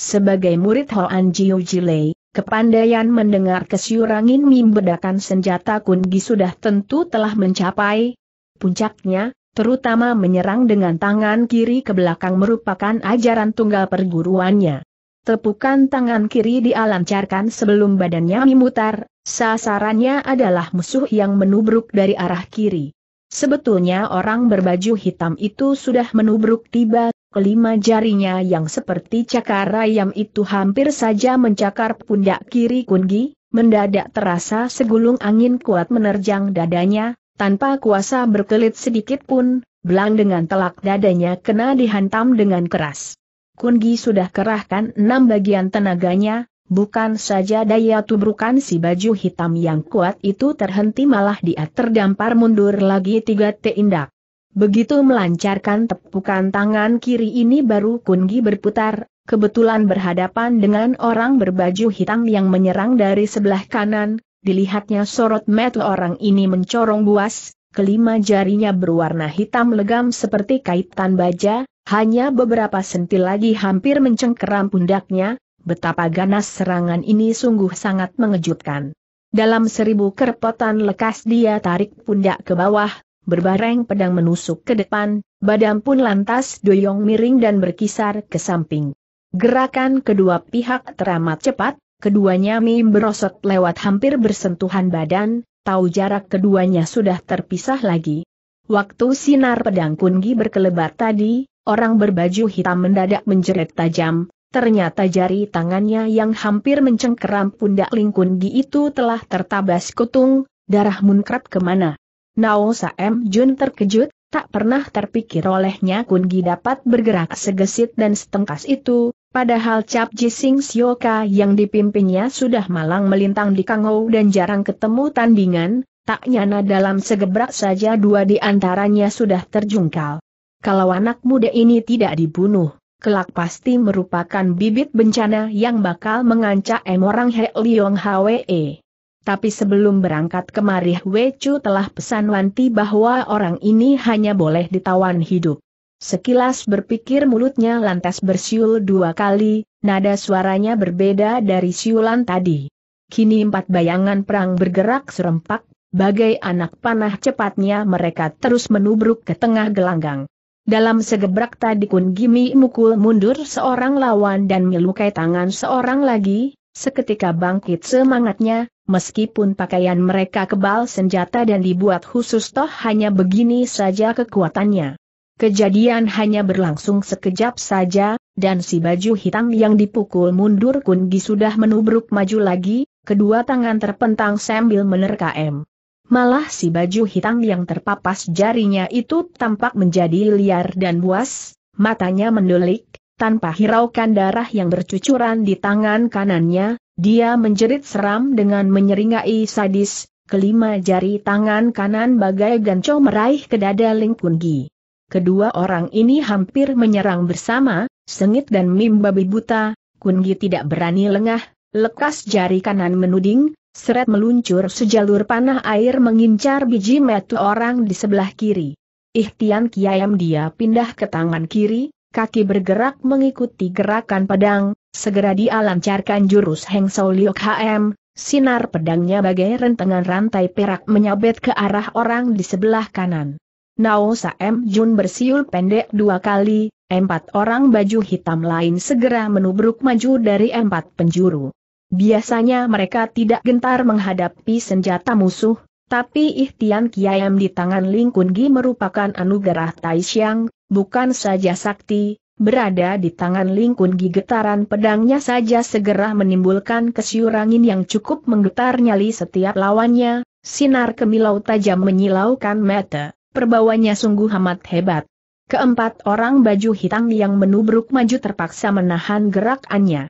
Sebagai murid Hoan Jiu Jilei, kepandaian mendengar kesyurangin mim bedakan senjata Kun sudah tentu telah mencapai puncaknya, terutama menyerang dengan tangan kiri ke belakang merupakan ajaran tunggal perguruannya. Tepukan tangan kiri dialancarkan sebelum badannya memutar, sasarannya adalah musuh yang menubruk dari arah kiri. Sebetulnya orang berbaju hitam itu sudah menubruk tiba, kelima jarinya yang seperti cakar ayam itu hampir saja mencakar pundak kiri Kungi, mendadak terasa segulung angin kuat menerjang dadanya, tanpa kuasa berkelit sedikit pun, belang dengan telak dadanya kena dihantam dengan keras. Kungi sudah kerahkan enam bagian tenaganya, bukan saja daya tubrukan si baju hitam yang kuat itu terhenti malah dia terdampar mundur lagi tiga tindak. Begitu melancarkan tepukan tangan kiri ini baru Kungi berputar, kebetulan berhadapan dengan orang berbaju hitam yang menyerang dari sebelah kanan, dilihatnya sorot mata orang ini mencorong buas, kelima jarinya berwarna hitam legam seperti kaitan baja, hanya beberapa sentil lagi hampir mencengkeram pundaknya, betapa ganas serangan ini sungguh sangat mengejutkan. Dalam seribu kerpotan lekas dia tarik pundak ke bawah, berbareng pedang menusuk ke depan, badan pun lantas doyong miring dan berkisar ke samping. Gerakan kedua pihak teramat cepat, keduanya mim berosot lewat hampir bersentuhan badan, tahu jarak keduanya sudah terpisah lagi. Waktu sinar pedang Kungi berkelebat tadi, orang berbaju hitam mendadak menjerit tajam, ternyata jari tangannya yang hampir mencengkeram pundak Ling Kungi itu telah tertabas kutung, darah munkrat kemana. Nao Saem Jun terkejut, tak pernah terpikir olehnya Kungi dapat bergerak segesit dan setengkas itu, Padahal Cap Jising Sioka yang dipimpinnya sudah malang melintang di Kangou dan jarang ketemu tandingan, tak nyana dalam segebrak saja dua di antaranya sudah terjungkal. Kalau anak muda ini tidak dibunuh, kelak pasti merupakan bibit bencana yang bakal mengancam orang He Liong Hwe. Tapi sebelum berangkat kemari Hwe Chu telah pesan Wanti bahwa orang ini hanya boleh ditawan hidup. Sekilas berpikir mulutnya lantas bersiul dua kali, nada suaranya berbeda dari siulan tadi. Kini empat bayangan perang bergerak serempak, bagai anak panah cepatnya mereka terus menubruk ke tengah gelanggang. Dalam segebrak tadi Kun Gimi mukul mundur seorang lawan dan melukai tangan seorang lagi, seketika bangkit semangatnya, meskipun pakaian mereka kebal senjata dan dibuat khusus toh hanya begini saja kekuatannya. Kejadian hanya berlangsung sekejap saja, dan si baju hitam yang dipukul mundur Kungi sudah menubruk maju lagi, kedua tangan terpentang sambil menerkam. Malah si baju hitam yang terpapas jarinya itu tampak menjadi liar dan buas, matanya mendelik, tanpa hiraukan darah yang bercucuran di tangan kanannya, dia menjerit seram dengan menyeringai sadis, kelima jari tangan kanan bagai ganco meraih ke dada Ling Gi. Kedua orang ini hampir menyerang bersama, sengit dan mim babi buta, Kungi tidak berani lengah, lekas jari kanan menuding, seret meluncur sejalur panah air mengincar biji metu orang di sebelah kiri. Ihtian Kiayam dia pindah ke tangan kiri, kaki bergerak mengikuti gerakan pedang, segera dia lancarkan jurus Heng Sao Liok HM, sinar pedangnya bagai rentengan rantai perak menyabet ke arah orang di sebelah kanan. Nao M Jun bersiul pendek dua kali, empat orang baju hitam lain segera menubruk maju dari empat penjuru. Biasanya mereka tidak gentar menghadapi senjata musuh, tapi ikhtian kiam di tangan Ling Kun merupakan anugerah Taishang, bukan saja sakti, berada di tangan Ling Kun getaran pedangnya saja segera menimbulkan kesiurangin yang cukup menggetar nyali setiap lawannya, sinar kemilau tajam menyilaukan mata. Perbawanya sungguh amat hebat. Keempat orang baju hitam yang menubruk maju terpaksa menahan gerakannya.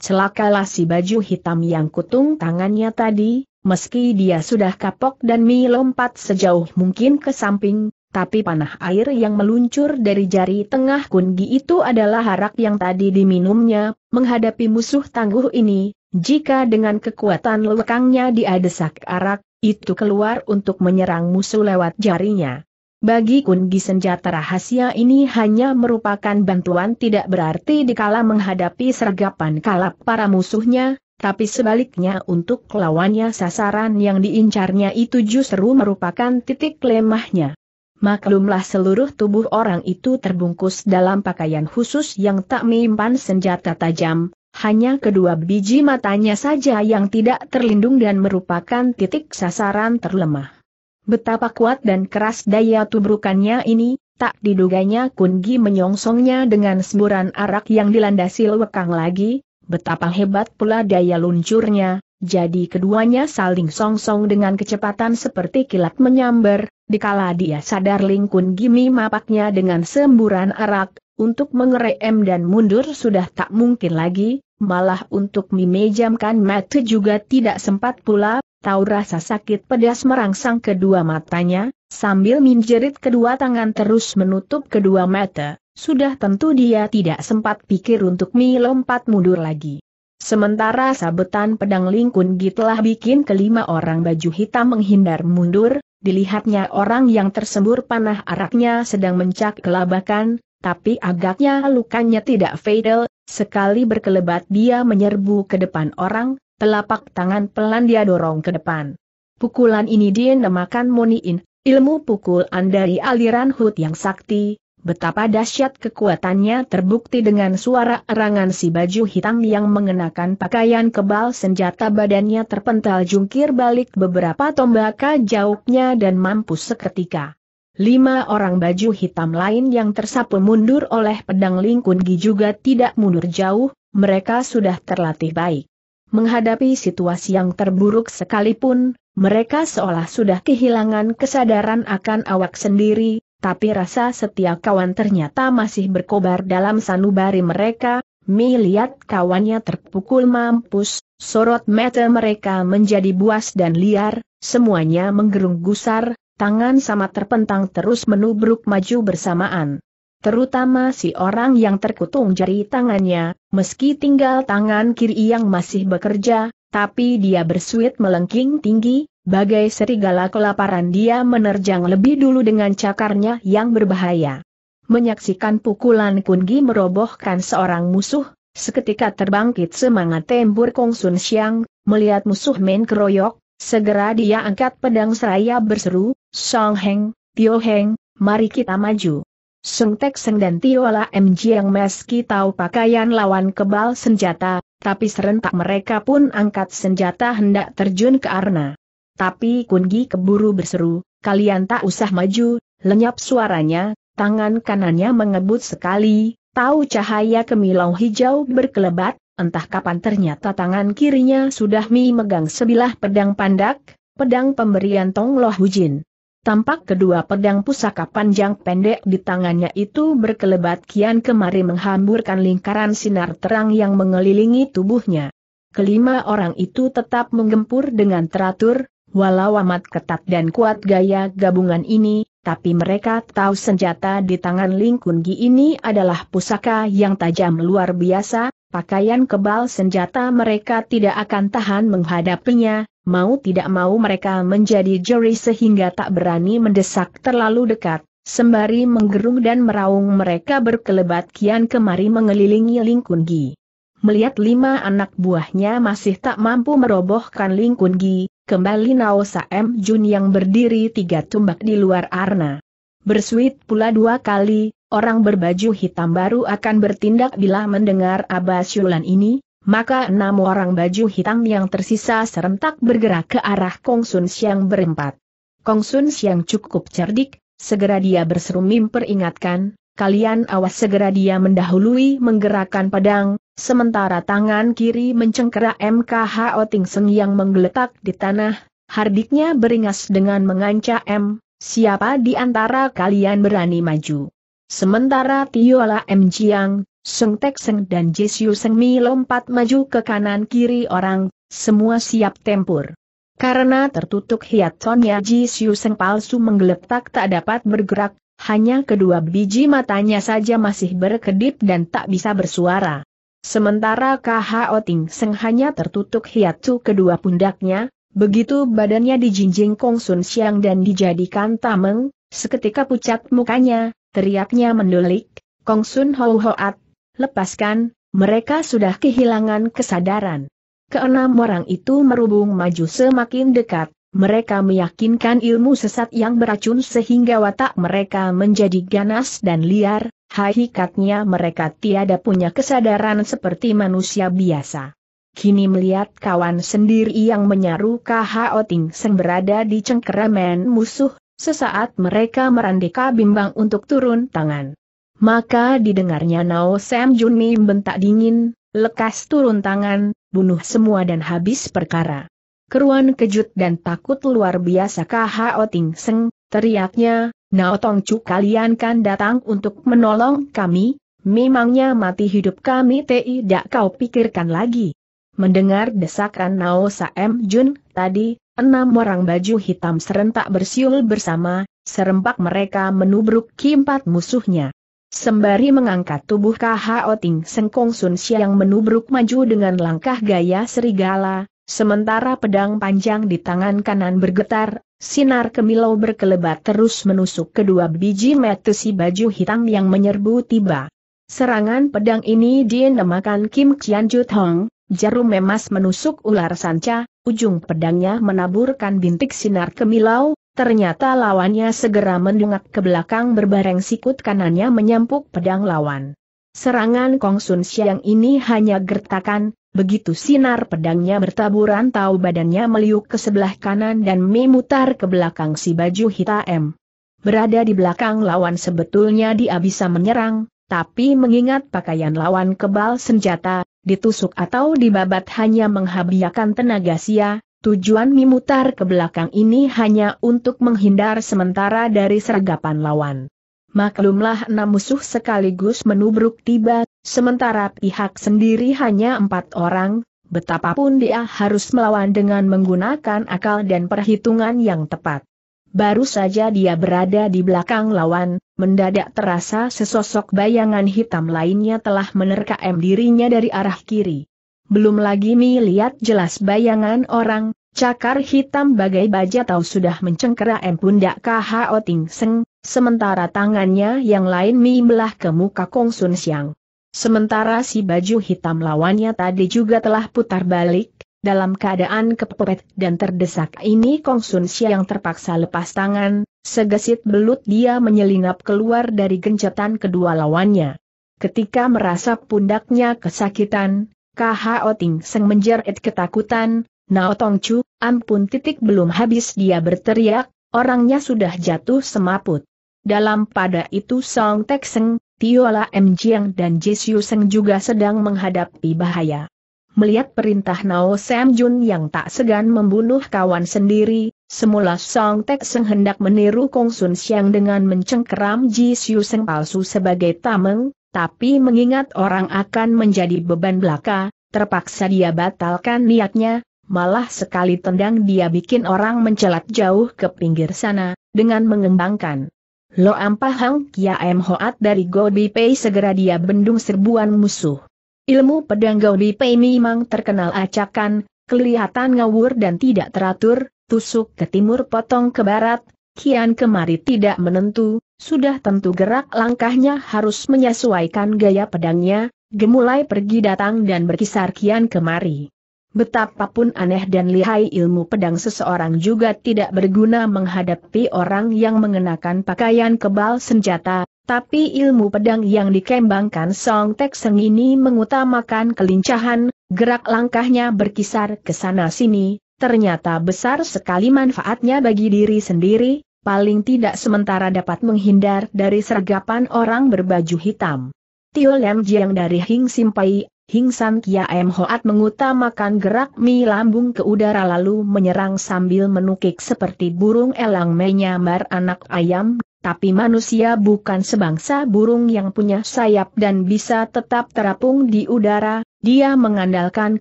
Celakalah si baju hitam yang kutung tangannya tadi, meski dia sudah kapok dan mi lompat sejauh mungkin ke samping, tapi panah air yang meluncur dari jari tengah Kungi itu adalah harak yang tadi diminumnya, menghadapi musuh tangguh ini, jika dengan kekuatan lekangnya dia desak arak, itu keluar untuk menyerang musuh lewat jarinya. Bagi Kungi senjata rahasia ini hanya merupakan bantuan tidak berarti dikala menghadapi sergapan kalap para musuhnya, tapi sebaliknya untuk lawannya sasaran yang diincarnya itu justru merupakan titik lemahnya. Maklumlah seluruh tubuh orang itu terbungkus dalam pakaian khusus yang tak menyimpan senjata tajam, hanya kedua biji matanya saja yang tidak terlindung dan merupakan titik sasaran terlemah. Betapa kuat dan keras daya tubrukannya ini, tak diduganya Kungi menyongsongnya dengan semburan arak yang dilandasi lekang lagi, betapa hebat pula daya luncurnya, jadi keduanya saling songsong dengan kecepatan seperti kilat menyambar, dikala dia sadar Ling Kun Gimi mapaknya dengan semburan arak, untuk mengerem dan mundur sudah tak mungkin lagi, malah untuk memejamkan mata juga tidak sempat pula, tahu rasa sakit pedas merangsang kedua matanya, sambil menjerit kedua tangan terus menutup kedua mata, sudah tentu dia tidak sempat pikir untuk melompat mundur lagi. Sementara sabetan pedang lingkun gitulah bikin kelima orang baju hitam menghindar mundur, dilihatnya orang yang tersembur panah araknya sedang mencak kelabakan, tapi agaknya lukanya tidak fatal, sekali berkelebat dia menyerbu ke depan orang, telapak tangan pelan dia dorong ke depan. Pukulan ini dinamakan Moniin, ilmu pukulan dari aliran Hut yang sakti, betapa dahsyat kekuatannya terbukti dengan suara erangan si baju hitam yang mengenakan pakaian kebal senjata badannya terpental jungkir balik beberapa tombaka jauhnya dan mampu seketika. Lima orang baju hitam lain yang tersapu mundur oleh pedang Lingkun Gi juga tidak mundur jauh, mereka sudah terlatih baik. Menghadapi situasi yang terburuk sekalipun, mereka seolah sudah kehilangan kesadaran akan awak sendiri, tapi rasa setia kawan ternyata masih berkobar dalam sanubari mereka, Mi lihat kawannya terpukul mampus, sorot mata mereka menjadi buas dan liar, semuanya menggerung gusar, tangan sama terpentang terus menubruk maju bersamaan. Terutama si orang yang terkutung jari tangannya, meski tinggal tangan kiri yang masih bekerja, tapi dia bersuit melengking tinggi, bagai serigala kelaparan dia menerjang lebih dulu dengan cakarnya yang berbahaya. Menyaksikan pukulan Kungi merobohkan seorang musuh, seketika terbangkit semangat tembur Kong Sun Xiang. melihat musuh main keroyok, segera dia angkat pedang seraya berseru, Song Heng, Tio Heng, mari kita maju. Seng Tek Seng dan La M. Jiang meski tahu pakaian lawan kebal senjata, tapi serentak mereka pun angkat senjata hendak terjun ke arna. Tapi Kungi keburu berseru, kalian tak usah maju, lenyap suaranya, tangan kanannya mengebut sekali, tahu cahaya kemilau hijau berkelebat, entah kapan ternyata tangan kirinya sudah mi megang sebilah pedang pandak, pedang pemberian Tong Loh Hujin. Tampak kedua pedang pusaka panjang pendek di tangannya itu berkelebat kian kemari menghamburkan lingkaran sinar terang yang mengelilingi tubuhnya. Kelima orang itu tetap menggempur dengan teratur, walau amat ketat dan kuat gaya gabungan ini, tapi mereka tahu senjata di tangan Ling Kungi ini adalah pusaka yang tajam luar biasa, pakaian kebal senjata mereka tidak akan tahan menghadapinya, mau tidak mau mereka menjadi juri sehingga tak berani mendesak terlalu dekat, sembari menggerung dan meraung mereka berkelebat kian kemari mengelilingi Lingkun Gi. Melihat lima anak buahnya masih tak mampu merobohkan Lingkun Gi, kembali Nao M Jun yang berdiri tiga tumbak di luar arna. Bersuit pula dua kali, orang berbaju hitam baru akan bertindak bila mendengar aba Syulan ini, maka enam orang baju hitam yang tersisa serentak bergerak ke arah Kong Sun Siang berempat. Kong Sun Siang cukup cerdik, segera dia berseru memperingatkan, kalian awas segera dia mendahului menggerakkan pedang, sementara tangan kiri mencengkerak MKH Oting Seng yang menggeletak di tanah, hardiknya beringas dengan mengancam, siapa di antara kalian berani maju. Sementara Tiola M. Jiang, Seng Tek Seng dan Jisyu Seng Mi lompat maju ke kanan kiri orang, semua siap tempur. Karena tertutup hiatonnya Jisyu Seng palsu menggeletak tak dapat bergerak, hanya kedua biji matanya saja masih berkedip dan tak bisa bersuara. Sementara KH Oting Seng hanya tertutup tu kedua pundaknya, begitu badannya dijinjing Kong Sun Siang dan dijadikan tameng, seketika pucat mukanya, teriaknya mendelik, Kong Sun Ho At lepaskan, mereka sudah kehilangan kesadaran. Keenam orang itu merubung maju semakin dekat, mereka meyakinkan ilmu sesat yang beracun sehingga watak mereka menjadi ganas dan liar, hakikatnya mereka tiada punya kesadaran seperti manusia biasa. Kini melihat kawan sendiri yang menyaru KHO Ting Seng berada di cengkeramen musuh, sesaat mereka merandeka bimbang untuk turun tangan. Maka didengarnya Nao Sam Juni bentak dingin, lekas turun tangan, bunuh semua dan habis perkara. Keruan kejut dan takut luar biasa KHO Ting Seng, teriaknya, Nao Tong Chu kalian kan datang untuk menolong kami, memangnya mati hidup kami tidak kau pikirkan lagi. Mendengar desakan Nao Sam Jun tadi, enam orang baju hitam serentak bersiul bersama, serempak mereka menubruk keempat musuhnya. Sembari mengangkat tubuh KHO Ting Sengkong Sun Siang menubruk maju dengan langkah gaya serigala, sementara pedang panjang di tangan kanan bergetar, sinar kemilau berkelebat terus menusuk kedua biji metesi baju hitam yang menyerbu tiba. Serangan pedang ini dinamakan Kim Kian Jut Hong, jarum emas menusuk ular sanca, ujung pedangnya menaburkan bintik sinar kemilau, Ternyata lawannya segera mendungak ke belakang berbareng sikut kanannya menyampuk pedang lawan. Serangan Kong Sun Siang ini hanya gertakan, begitu sinar pedangnya bertaburan tahu badannya meliuk ke sebelah kanan dan memutar ke belakang si baju hitam. Berada di belakang lawan sebetulnya dia bisa menyerang, tapi mengingat pakaian lawan kebal senjata, ditusuk atau dibabat hanya menghabiakan tenaga sia, Tujuan memutar ke belakang ini hanya untuk menghindar sementara dari sergapan lawan. Maklumlah enam musuh sekaligus menubruk tiba, sementara pihak sendiri hanya empat orang, betapapun dia harus melawan dengan menggunakan akal dan perhitungan yang tepat. Baru saja dia berada di belakang lawan, mendadak terasa sesosok bayangan hitam lainnya telah menerkam dirinya dari arah kiri. Belum lagi Mi lihat jelas bayangan orang, cakar hitam bagai baja tahu sudah mencengkera M pundak KHO Ting Seng, sementara tangannya yang lain Mi belah ke muka Kong Sun Siang. Sementara si baju hitam lawannya tadi juga telah putar balik, dalam keadaan kepepet dan terdesak ini Kong Sun Siang terpaksa lepas tangan, segesit belut dia menyelinap keluar dari gencetan kedua lawannya. Ketika merasa pundaknya kesakitan, KHO Ting Seng menjerit ketakutan, Nao Tong Chu, ampun titik belum habis dia berteriak, orangnya sudah jatuh semaput. Dalam pada itu Song Tek Seng, Tiola M. Jiang dan Jisyu Seng juga sedang menghadapi bahaya. Melihat perintah Nao Sam Jun yang tak segan membunuh kawan sendiri, semula Song Tek Seng hendak meniru Kong Sun Siang dengan mencengkeram Jisyu Seng palsu sebagai tameng, tapi mengingat orang akan menjadi beban belaka, terpaksa dia batalkan niatnya, malah sekali tendang dia bikin orang mencelat jauh ke pinggir sana, dengan mengembangkan. Lo ampahang kia em hoat dari Gobi Pei segera dia bendung serbuan musuh. Ilmu pedang Gobi Pei memang terkenal acakan, kelihatan ngawur dan tidak teratur, tusuk ke timur potong ke barat, kian kemari tidak menentu, sudah tentu gerak langkahnya harus menyesuaikan gaya pedangnya, gemulai pergi datang dan berkisar kian kemari. Betapapun aneh dan lihai ilmu pedang seseorang juga tidak berguna menghadapi orang yang mengenakan pakaian kebal senjata, tapi ilmu pedang yang dikembangkan Song Tek Seng ini mengutamakan kelincahan, gerak langkahnya berkisar ke sana-sini, ternyata besar sekali manfaatnya bagi diri sendiri, paling tidak sementara dapat menghindar dari sergapan orang berbaju hitam. Tio Lem Jiang dari Hing Simpai, Hing San Kia M Hoat mengutamakan gerak mi lambung ke udara lalu menyerang sambil menukik seperti burung elang menyambar anak ayam, tapi manusia bukan sebangsa burung yang punya sayap dan bisa tetap terapung di udara, dia mengandalkan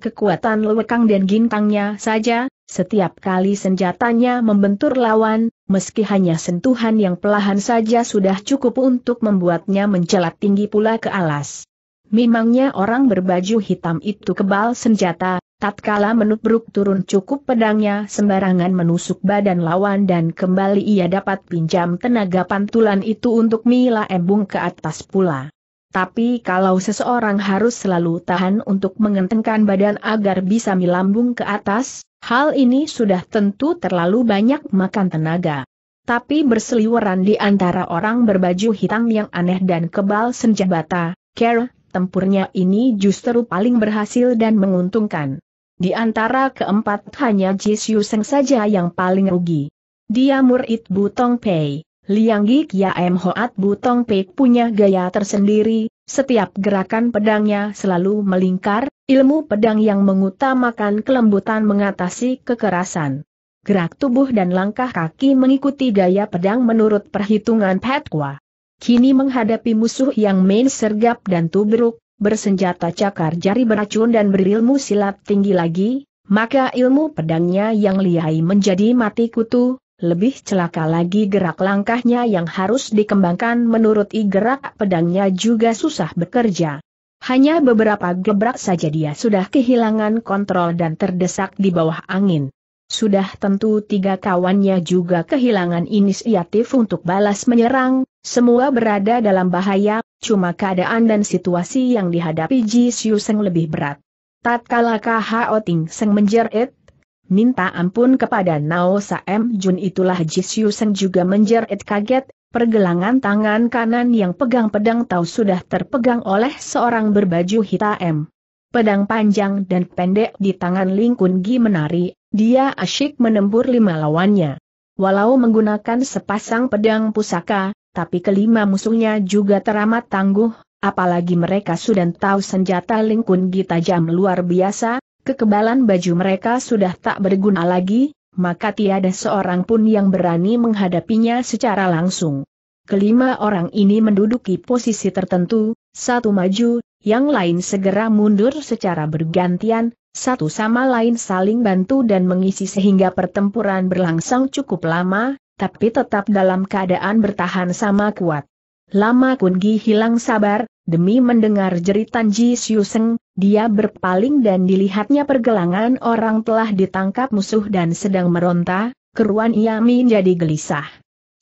kekuatan lewekang dan gintangnya saja, setiap kali senjatanya membentur lawan, meski hanya sentuhan yang pelahan saja sudah cukup untuk membuatnya mencelat tinggi pula ke alas. Memangnya orang berbaju hitam itu kebal senjata, tatkala menubruk turun cukup pedangnya sembarangan menusuk badan lawan dan kembali ia dapat pinjam tenaga pantulan itu untuk mila embung ke atas pula. Tapi kalau seseorang harus selalu tahan untuk mengentengkan badan agar bisa melambung ke atas, Hal ini sudah tentu terlalu banyak makan tenaga. Tapi berseliweran di antara orang berbaju hitam yang aneh dan kebal senjata, care, tempurnya ini justru paling berhasil dan menguntungkan. Di antara keempat hanya Jisyu Seng saja yang paling rugi. Dia murid Butong Pei, Liang Gik Ya Em Hoat Butong Pei punya gaya tersendiri, setiap gerakan pedangnya selalu melingkar, ilmu pedang yang mengutamakan kelembutan mengatasi kekerasan. Gerak tubuh dan langkah kaki mengikuti gaya pedang menurut perhitungan Petwa. Kini menghadapi musuh yang main sergap dan tubruk, bersenjata cakar jari beracun dan berilmu silat tinggi lagi, maka ilmu pedangnya yang lihai menjadi mati kutu, lebih celaka lagi gerak langkahnya yang harus dikembangkan menurut I gerak pedangnya juga susah bekerja. Hanya beberapa gebrak saja dia sudah kehilangan kontrol dan terdesak di bawah angin. Sudah tentu tiga kawannya juga kehilangan inisiatif untuk balas menyerang, semua berada dalam bahaya, cuma keadaan dan situasi yang dihadapi Ji Siu Seng lebih berat. Tatkala KHO Ting Seng menjerit, Minta ampun kepada Nao Saem Jun itulah Jisyu Seng juga menjerit kaget, pergelangan tangan kanan yang pegang pedang tahu sudah terpegang oleh seorang berbaju hitam. Pedang panjang dan pendek di tangan Ling Kun Gi menari, dia asyik menembur lima lawannya. Walau menggunakan sepasang pedang pusaka, tapi kelima musuhnya juga teramat tangguh, apalagi mereka sudah tahu senjata Ling Kun Gi tajam luar biasa, kekebalan baju mereka sudah tak berguna lagi, maka tiada seorang pun yang berani menghadapinya secara langsung. Kelima orang ini menduduki posisi tertentu, satu maju, yang lain segera mundur secara bergantian, satu sama lain saling bantu dan mengisi sehingga pertempuran berlangsung cukup lama, tapi tetap dalam keadaan bertahan sama kuat. Lama Gi hilang sabar, demi mendengar jeritan Ji Siuseng, dia berpaling dan dilihatnya pergelangan orang telah ditangkap musuh dan sedang meronta, keruan ia menjadi gelisah.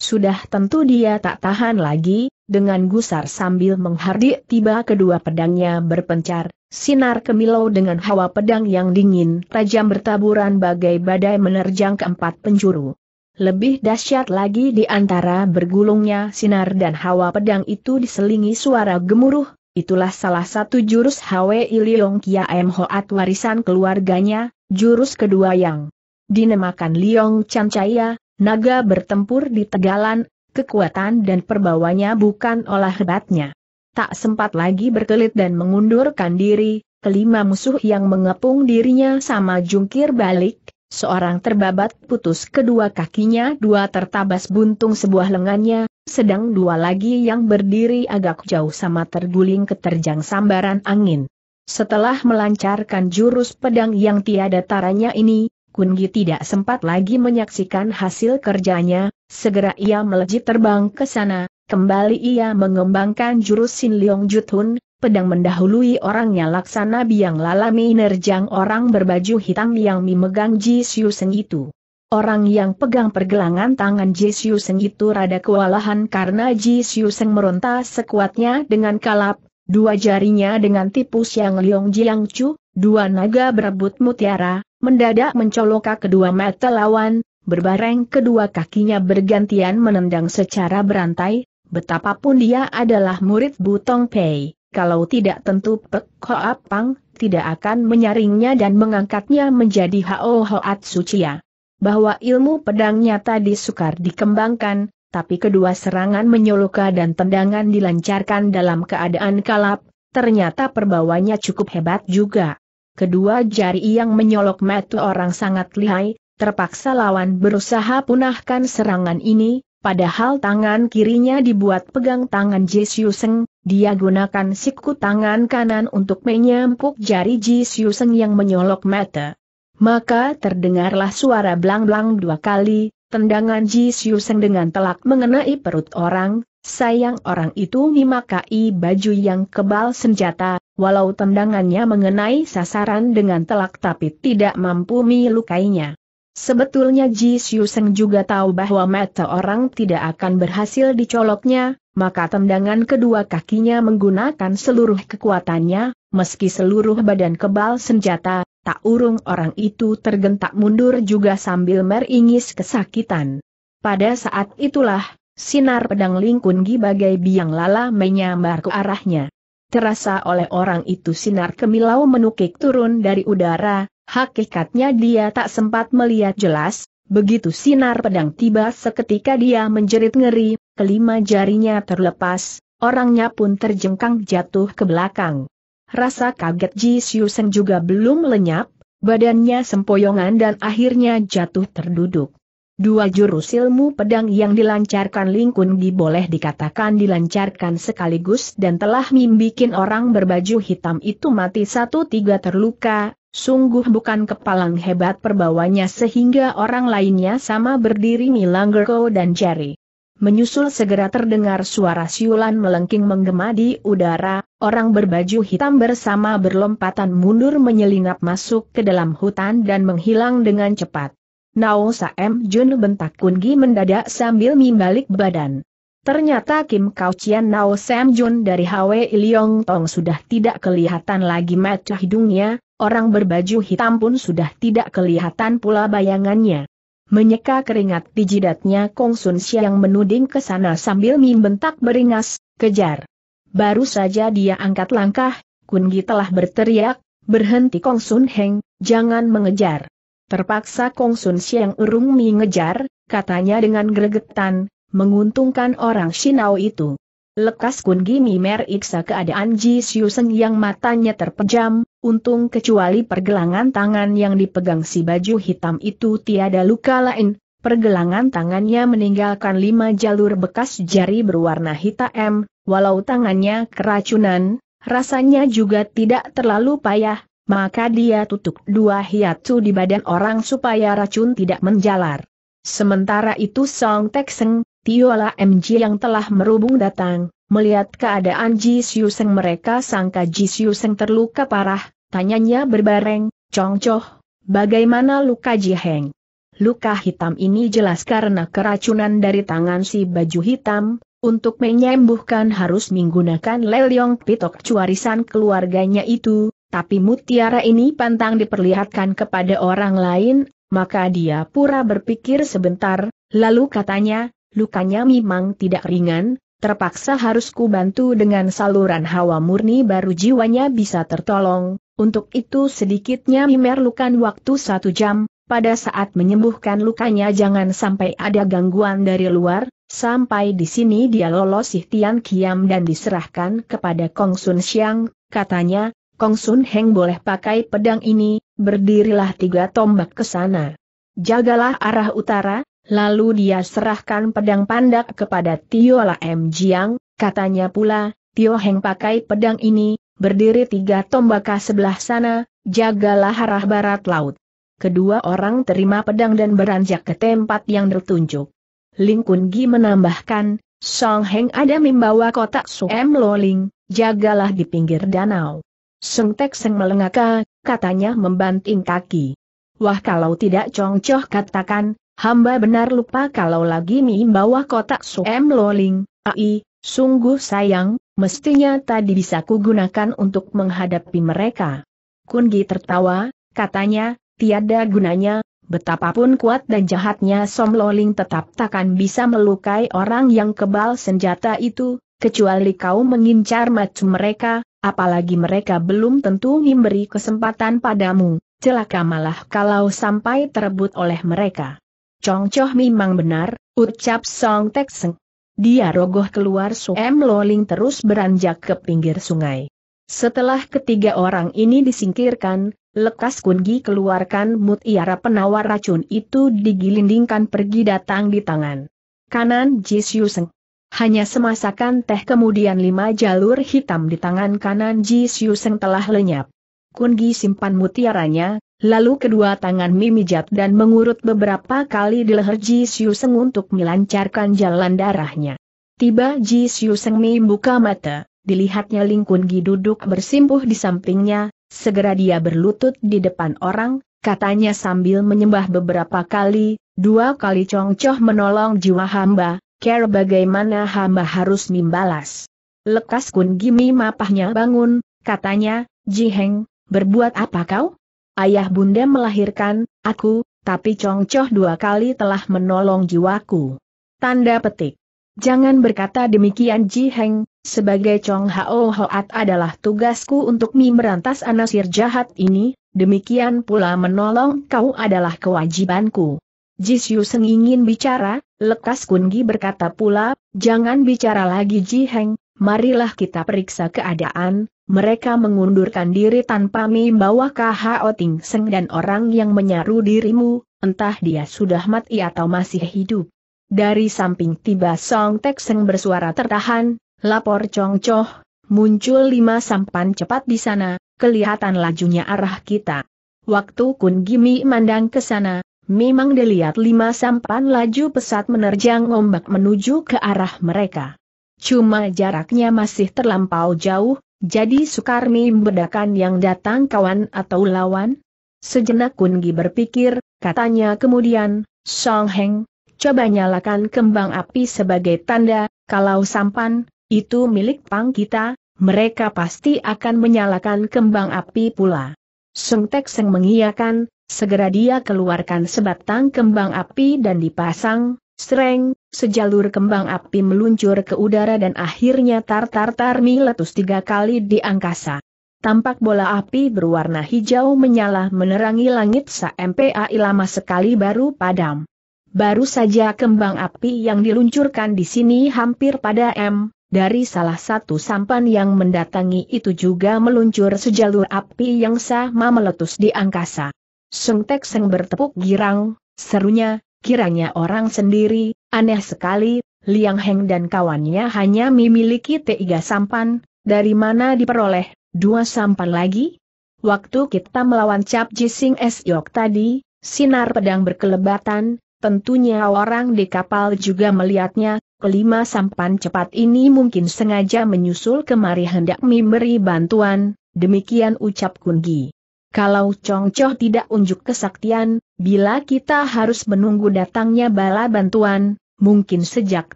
Sudah tentu dia tak tahan lagi, dengan gusar sambil menghardik tiba kedua pedangnya berpencar, sinar kemilau dengan hawa pedang yang dingin tajam bertaburan bagai badai menerjang keempat penjuru. Lebih dahsyat lagi di antara bergulungnya sinar dan hawa pedang itu diselingi suara gemuruh, itulah salah satu jurus Hwe Iliong Kia M Hoat warisan keluarganya, jurus kedua yang dinamakan Liong Chaya, naga bertempur di tegalan, kekuatan dan perbawanya bukan olah hebatnya. Tak sempat lagi berkelit dan mengundurkan diri, kelima musuh yang mengepung dirinya sama jungkir balik, seorang terbabat putus kedua kakinya dua tertabas buntung sebuah lengannya, sedang dua lagi yang berdiri agak jauh sama terguling keterjang sambaran angin. Setelah melancarkan jurus pedang yang tiada taranya ini, Kungi tidak sempat lagi menyaksikan hasil kerjanya, segera ia melejit terbang ke sana, kembali ia mengembangkan jurus Sin Leong Jutun, pedang mendahului orangnya laksana biang lalami nerjang orang berbaju hitam yang memegang Jisiu Seng itu. Orang yang pegang pergelangan tangan Jisiu Seng itu rada kewalahan karena Jisiu Seng meronta sekuatnya dengan kalap, dua jarinya dengan tipus yang Liong Jiang Chu, dua naga berebut mutiara, mendadak mencoloka kedua mata lawan, berbareng kedua kakinya bergantian menendang secara berantai, betapapun dia adalah murid Butong Pei kalau tidak tentu Pek Hoa Apang tidak akan menyaringnya dan mengangkatnya menjadi Hao Hoat Sucia. Bahwa ilmu pedangnya tadi sukar dikembangkan, tapi kedua serangan menyoloka dan tendangan dilancarkan dalam keadaan kalap, ternyata perbawanya cukup hebat juga. Kedua jari yang menyolok metu orang sangat lihai, terpaksa lawan berusaha punahkan serangan ini, padahal tangan kirinya dibuat pegang tangan Ji Siu dia gunakan siku tangan kanan untuk menyempuk jari Ji Siu yang menyolok mata. Maka terdengarlah suara blang-blang dua kali, tendangan Ji Siu dengan telak mengenai perut orang, sayang orang itu memakai baju yang kebal senjata, walau tendangannya mengenai sasaran dengan telak tapi tidak mampu melukainya. Sebetulnya Ji Xiuseng juga tahu bahwa mata orang tidak akan berhasil dicoloknya, maka tendangan kedua kakinya menggunakan seluruh kekuatannya, meski seluruh badan kebal senjata, tak urung orang itu tergentak mundur juga sambil meringis kesakitan. Pada saat itulah, sinar pedang lingkun Gi bagai biang lala menyambar ke arahnya. Terasa oleh orang itu sinar kemilau menukik turun dari udara, Hakikatnya dia tak sempat melihat jelas, begitu sinar pedang tiba seketika dia menjerit ngeri, kelima jarinya terlepas, orangnya pun terjengkang jatuh ke belakang. Rasa kaget Ji Siuseng juga belum lenyap, badannya sempoyongan dan akhirnya jatuh terduduk. Dua jurus ilmu pedang yang dilancarkan Ling Kun boleh dikatakan dilancarkan sekaligus dan telah membuat orang berbaju hitam itu mati satu tiga terluka, Sungguh bukan kepalang hebat perbawanya sehingga orang lainnya sama berdiri Milanggerko dan Jerry. Menyusul segera terdengar suara siulan melengking menggema di udara, orang berbaju hitam bersama berlompatan mundur menyelinap masuk ke dalam hutan dan menghilang dengan cepat. Nao Saem Jun bentak Kungi mendadak sambil membalik badan. Ternyata Kim Kau Chian Nao Sam Jun dari Hwe Liong Tong sudah tidak kelihatan lagi mata hidungnya, Orang berbaju hitam pun sudah tidak kelihatan pula bayangannya. Menyeka keringat di jidatnya Kong Sun Xiang menuding ke sana sambil membentak beringas, kejar. Baru saja dia angkat langkah, Kun Gi telah berteriak, berhenti Kong Sun Heng, jangan mengejar. Terpaksa Kong Sun Xiang urung mengejar, katanya dengan gregetan, menguntungkan orang Shinao itu. Lekas Kun Gimi meriksa keadaan Ji Siusen yang matanya terpejam, untung kecuali pergelangan tangan yang dipegang si baju hitam itu tiada luka lain, pergelangan tangannya meninggalkan lima jalur bekas jari berwarna hitam, walau tangannya keracunan, rasanya juga tidak terlalu payah, maka dia tutup dua hiatu di badan orang supaya racun tidak menjalar. Sementara itu Song Tek Seng, Tiola MJ yang telah merubung datang, melihat keadaan Ji Siuseng mereka sangka Ji Siuseng terluka parah, tanyanya berbareng, Chong Choh, bagaimana luka Ji Heng? Luka hitam ini jelas karena keracunan dari tangan si baju hitam, untuk menyembuhkan harus menggunakan leliong pitok cuarisan keluarganya itu, tapi mutiara ini pantang diperlihatkan kepada orang lain, maka dia pura berpikir sebentar, lalu katanya, lukanya memang tidak ringan, terpaksa harus kubantu dengan saluran hawa murni baru jiwanya bisa tertolong, untuk itu sedikitnya memerlukan waktu satu jam, pada saat menyembuhkan lukanya jangan sampai ada gangguan dari luar, sampai di sini dia lolos Ihtian Kiam dan diserahkan kepada Kong Sun Siang, katanya, Kong Sun Heng boleh pakai pedang ini, berdirilah tiga tombak ke sana. Jagalah arah utara, Lalu dia serahkan pedang pandak kepada Tio La M. Jiang, katanya pula, Tio Heng pakai pedang ini, berdiri tiga tombaka sebelah sana, jagalah arah barat laut. Kedua orang terima pedang dan beranjak ke tempat yang ditunjuk. Ling Kun Gi menambahkan, Song Heng ada membawa kotak Su M Loling, jagalah di pinggir danau. Seng Tek Seng melengaka, katanya membanting kaki. Wah kalau tidak congcoh katakan, Hamba benar lupa kalau lagi mi bawa kotak suem loling, ai, sungguh sayang, mestinya tadi bisa kugunakan untuk menghadapi mereka. Kungi tertawa, katanya, tiada gunanya, betapapun kuat dan jahatnya Som Loling tetap takkan bisa melukai orang yang kebal senjata itu, kecuali kau mengincar macu mereka, apalagi mereka belum tentu memberi kesempatan padamu, celaka malah kalau sampai terebut oleh mereka. Chong Choh memang benar, ucap Song Tek Seng. Dia rogoh keluar Suem Loling terus beranjak ke pinggir sungai. Setelah ketiga orang ini disingkirkan, lekas Kungi keluarkan mutiara penawar racun itu digilindingkan pergi datang di tangan kanan Ji Seng. Hanya semasakan teh kemudian lima jalur hitam di tangan kanan Ji Seng telah lenyap. Kungi simpan mutiaranya, Lalu kedua tangan memijat dan mengurut beberapa kali di leher Ji Siu Seng untuk melancarkan jalan darahnya. Tiba Ji Siu Seng buka mata, dilihatnya Ling Kun Gi duduk bersimpuh di sampingnya, segera dia berlutut di depan orang, katanya sambil menyembah beberapa kali, dua kali congcoh menolong jiwa hamba, care bagaimana hamba harus membalas. Lekas Kun Gimi mapahnya bangun, katanya, Ji Heng, berbuat apa kau? Ayah bunda melahirkan, aku, tapi Chong Choh dua kali telah menolong jiwaku. Tanda petik. Jangan berkata demikian Ji Heng, sebagai Chong Hao Hoat adalah tugasku untuk memberantas anasir jahat ini, demikian pula menolong kau adalah kewajibanku. Ji Xiu Seng ingin bicara, lekas Gi berkata pula, jangan bicara lagi Ji Heng, marilah kita periksa keadaan, mereka mengundurkan diri tanpa membawa KHO Ting Seng dan orang yang menyaru dirimu, entah dia sudah mati atau masih hidup. Dari samping tiba Song Tek Seng bersuara tertahan, lapor Chong Choh, muncul lima sampan cepat di sana, kelihatan lajunya arah kita. Waktu Kun Gimi mandang ke sana, memang dilihat lima sampan laju pesat menerjang ombak menuju ke arah mereka. Cuma jaraknya masih terlampau jauh, jadi Sukarmi membedakan yang datang kawan atau lawan. Sejenak Kungi berpikir, katanya kemudian, Song Heng, coba nyalakan kembang api sebagai tanda, kalau sampan, itu milik pang kita, mereka pasti akan menyalakan kembang api pula. Sung Tek Seng mengiyakan, segera dia keluarkan sebatang kembang api dan dipasang, sereng, sejalur kembang api meluncur ke udara dan akhirnya tar tar tar letus tiga kali di angkasa. Tampak bola api berwarna hijau menyala menerangi langit sampai lama sekali baru padam. Baru saja kembang api yang diluncurkan di sini hampir pada M, dari salah satu sampan yang mendatangi itu juga meluncur sejalur api yang sama meletus di angkasa. Sung Tek Seng bertepuk girang, serunya, kiranya orang sendiri, Aneh sekali, Liang Heng dan kawannya hanya memiliki tiga sampan, dari mana diperoleh dua sampan lagi? Waktu kita melawan Cap Jising Yok tadi, sinar pedang berkelebatan, tentunya orang di kapal juga melihatnya, kelima sampan cepat ini mungkin sengaja menyusul kemari hendak memberi bantuan, demikian ucap Kungi. Kalau Chong Choh tidak unjuk kesaktian, bila kita harus menunggu datangnya bala bantuan, mungkin sejak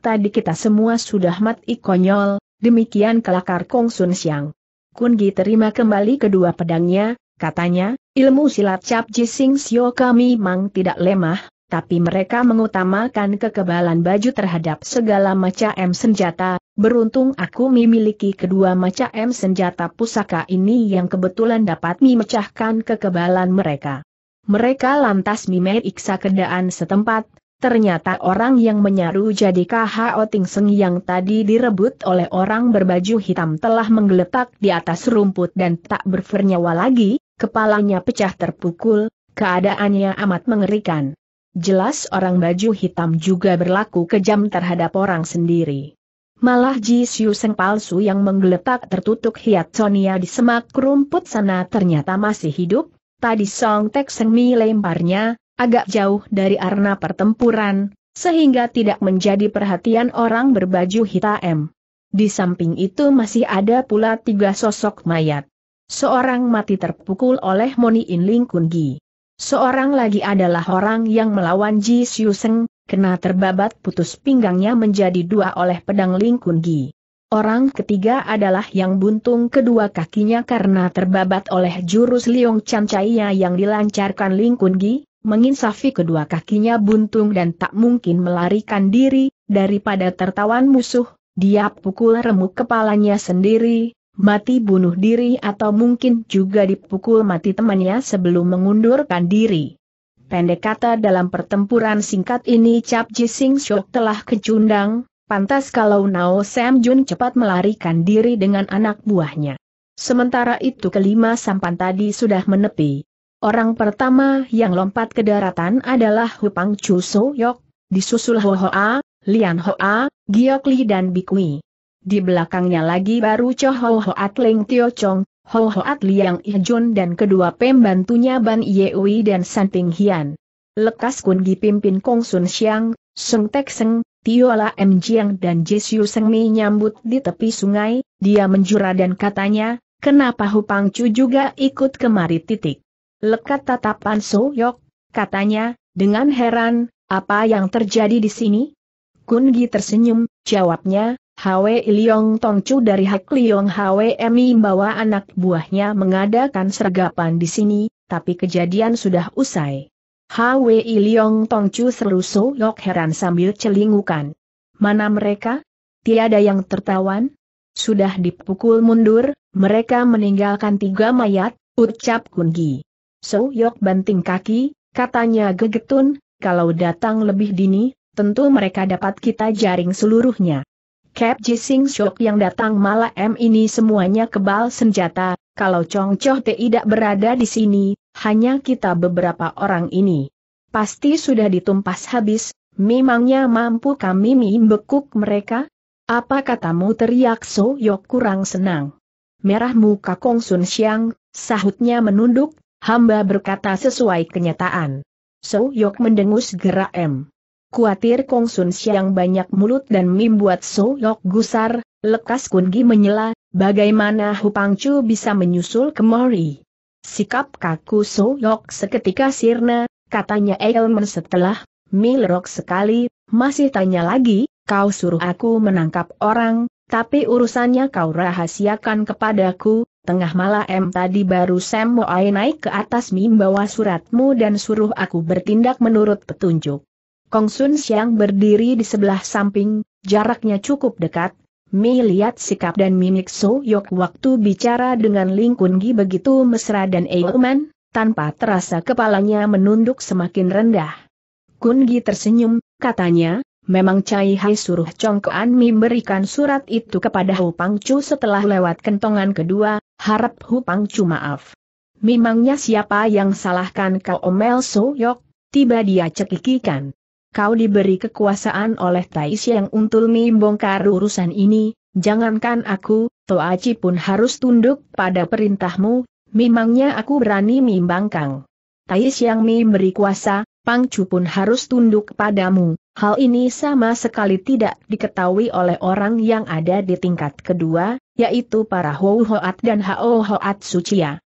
tadi kita semua sudah mati konyol, demikian kelakar Kong Sun Siang. Kun terima kembali kedua pedangnya, katanya, ilmu silat Cap Jising Sio kami memang tidak lemah, tapi mereka mengutamakan kekebalan baju terhadap segala macam senjata, beruntung aku memiliki kedua macam senjata pusaka ini yang kebetulan dapat memecahkan kekebalan mereka. Mereka lantas memeriksa keadaan setempat, Ternyata orang yang menyaru jadi KHO Ting Seng yang tadi direbut oleh orang berbaju hitam telah menggeletak di atas rumput dan tak bernyawa lagi, kepalanya pecah terpukul, keadaannya amat mengerikan. Jelas orang baju hitam juga berlaku kejam terhadap orang sendiri. Malah Ji Siu Seng palsu yang menggeletak tertutup hiat Sonia di semak rumput sana ternyata masih hidup, tadi Song Tek Seng Mi lemparnya, agak jauh dari arena pertempuran, sehingga tidak menjadi perhatian orang berbaju hitam. Di samping itu masih ada pula tiga sosok mayat. Seorang mati terpukul oleh Moni Inling Kungi. Seorang lagi adalah orang yang melawan Ji Siu Seng, kena terbabat putus pinggangnya menjadi dua oleh pedang Ling Kungi. Orang ketiga adalah yang buntung kedua kakinya karena terbabat oleh jurus Liong Chan Chaya yang dilancarkan Ling Kungi, menginsafi kedua kakinya buntung dan tak mungkin melarikan diri, daripada tertawan musuh, dia pukul remuk kepalanya sendiri, mati bunuh diri atau mungkin juga dipukul mati temannya sebelum mengundurkan diri. Pendek kata dalam pertempuran singkat ini Cap Jising Shok telah kecundang, pantas kalau Nao Sam Jun cepat melarikan diri dengan anak buahnya. Sementara itu kelima sampan tadi sudah menepi. Orang pertama yang lompat ke daratan adalah Hupang Chu So Yok, disusul Ho Hoa, Lian Hoa, Giok Li dan Bikui. Di belakangnya lagi baru Cho Ho Hoat Ling Tio Chong, Ho Hoat Liang Ijun dan kedua pembantunya Ban Yewi dan San Santing Hian. Lekas Kun Gi pimpin Kong Sun Xiang, Sung Tek Seng, Tiola M. Jiang dan Jisyu Seng Mi nyambut di tepi sungai, dia menjura dan katanya, kenapa Hupang Chu juga ikut kemari titik. Lekat tatapan So Soyok, katanya, dengan heran, apa yang terjadi di sini? Kun Gi tersenyum, jawabnya, Hwe Iliong Tongcu dari Hak Liong Hwe Emi bawa anak buahnya mengadakan sergapan di sini, tapi kejadian sudah usai. Hwe Iliong Tongcu seru So Soyok heran sambil celingukan. Mana mereka? Tiada yang tertawan? Sudah dipukul mundur, mereka meninggalkan tiga mayat, ucap Kun Gi. So Yok banting kaki, katanya gegetun, kalau datang lebih dini, tentu mereka dapat kita jaring seluruhnya. Cap Jising Shok yang datang malah m ini semuanya kebal senjata, kalau Chong Choh tidak berada di sini, hanya kita beberapa orang ini. Pasti sudah ditumpas habis, memangnya mampu kami membekuk mereka? Apa katamu teriak So Yok kurang senang. Merah muka Kong Sun Siang, sahutnya menunduk, Hamba berkata sesuai kenyataan. So Yok mendengus gerak M. Kuatir Kong Sun Siang banyak mulut dan mim buat So Yok gusar, lekas Kun Gi menyela, bagaimana Hupang Chu bisa menyusul kemari. Sikap kaku So Yok seketika sirna, katanya Elman setelah, Milrok sekali, masih tanya lagi, kau suruh aku menangkap orang, tapi urusannya kau rahasiakan kepadaku, tengah malam tadi baru Sam Moai naik ke atas mim membawa suratmu dan suruh aku bertindak menurut petunjuk. Kong Sun Siang berdiri di sebelah samping, jaraknya cukup dekat, Mi lihat sikap dan mimik So Yok waktu bicara dengan Ling Kun Gi begitu mesra dan Eoman, tanpa terasa kepalanya menunduk semakin rendah. Kun Gi tersenyum, katanya, Memang Cai Hai suruh Chong Kuan Mi berikan surat itu kepada Hu Pang Chu setelah lewat kentongan kedua, harap Hu Pang Chu maaf. Memangnya siapa yang salahkan kau Omel Yok? tiba dia cekikikan. Kau diberi kekuasaan oleh Tai yang Untul membongkar urusan ini, jangankan aku, Toachi pun harus tunduk pada perintahmu, memangnya aku berani membangkang? Taish Tai yang Mi beri kuasa, Pangcu pun harus tunduk padamu, Hal ini sama sekali tidak diketahui oleh orang yang ada di tingkat kedua, yaitu para Hoat dan Hoat Suciya.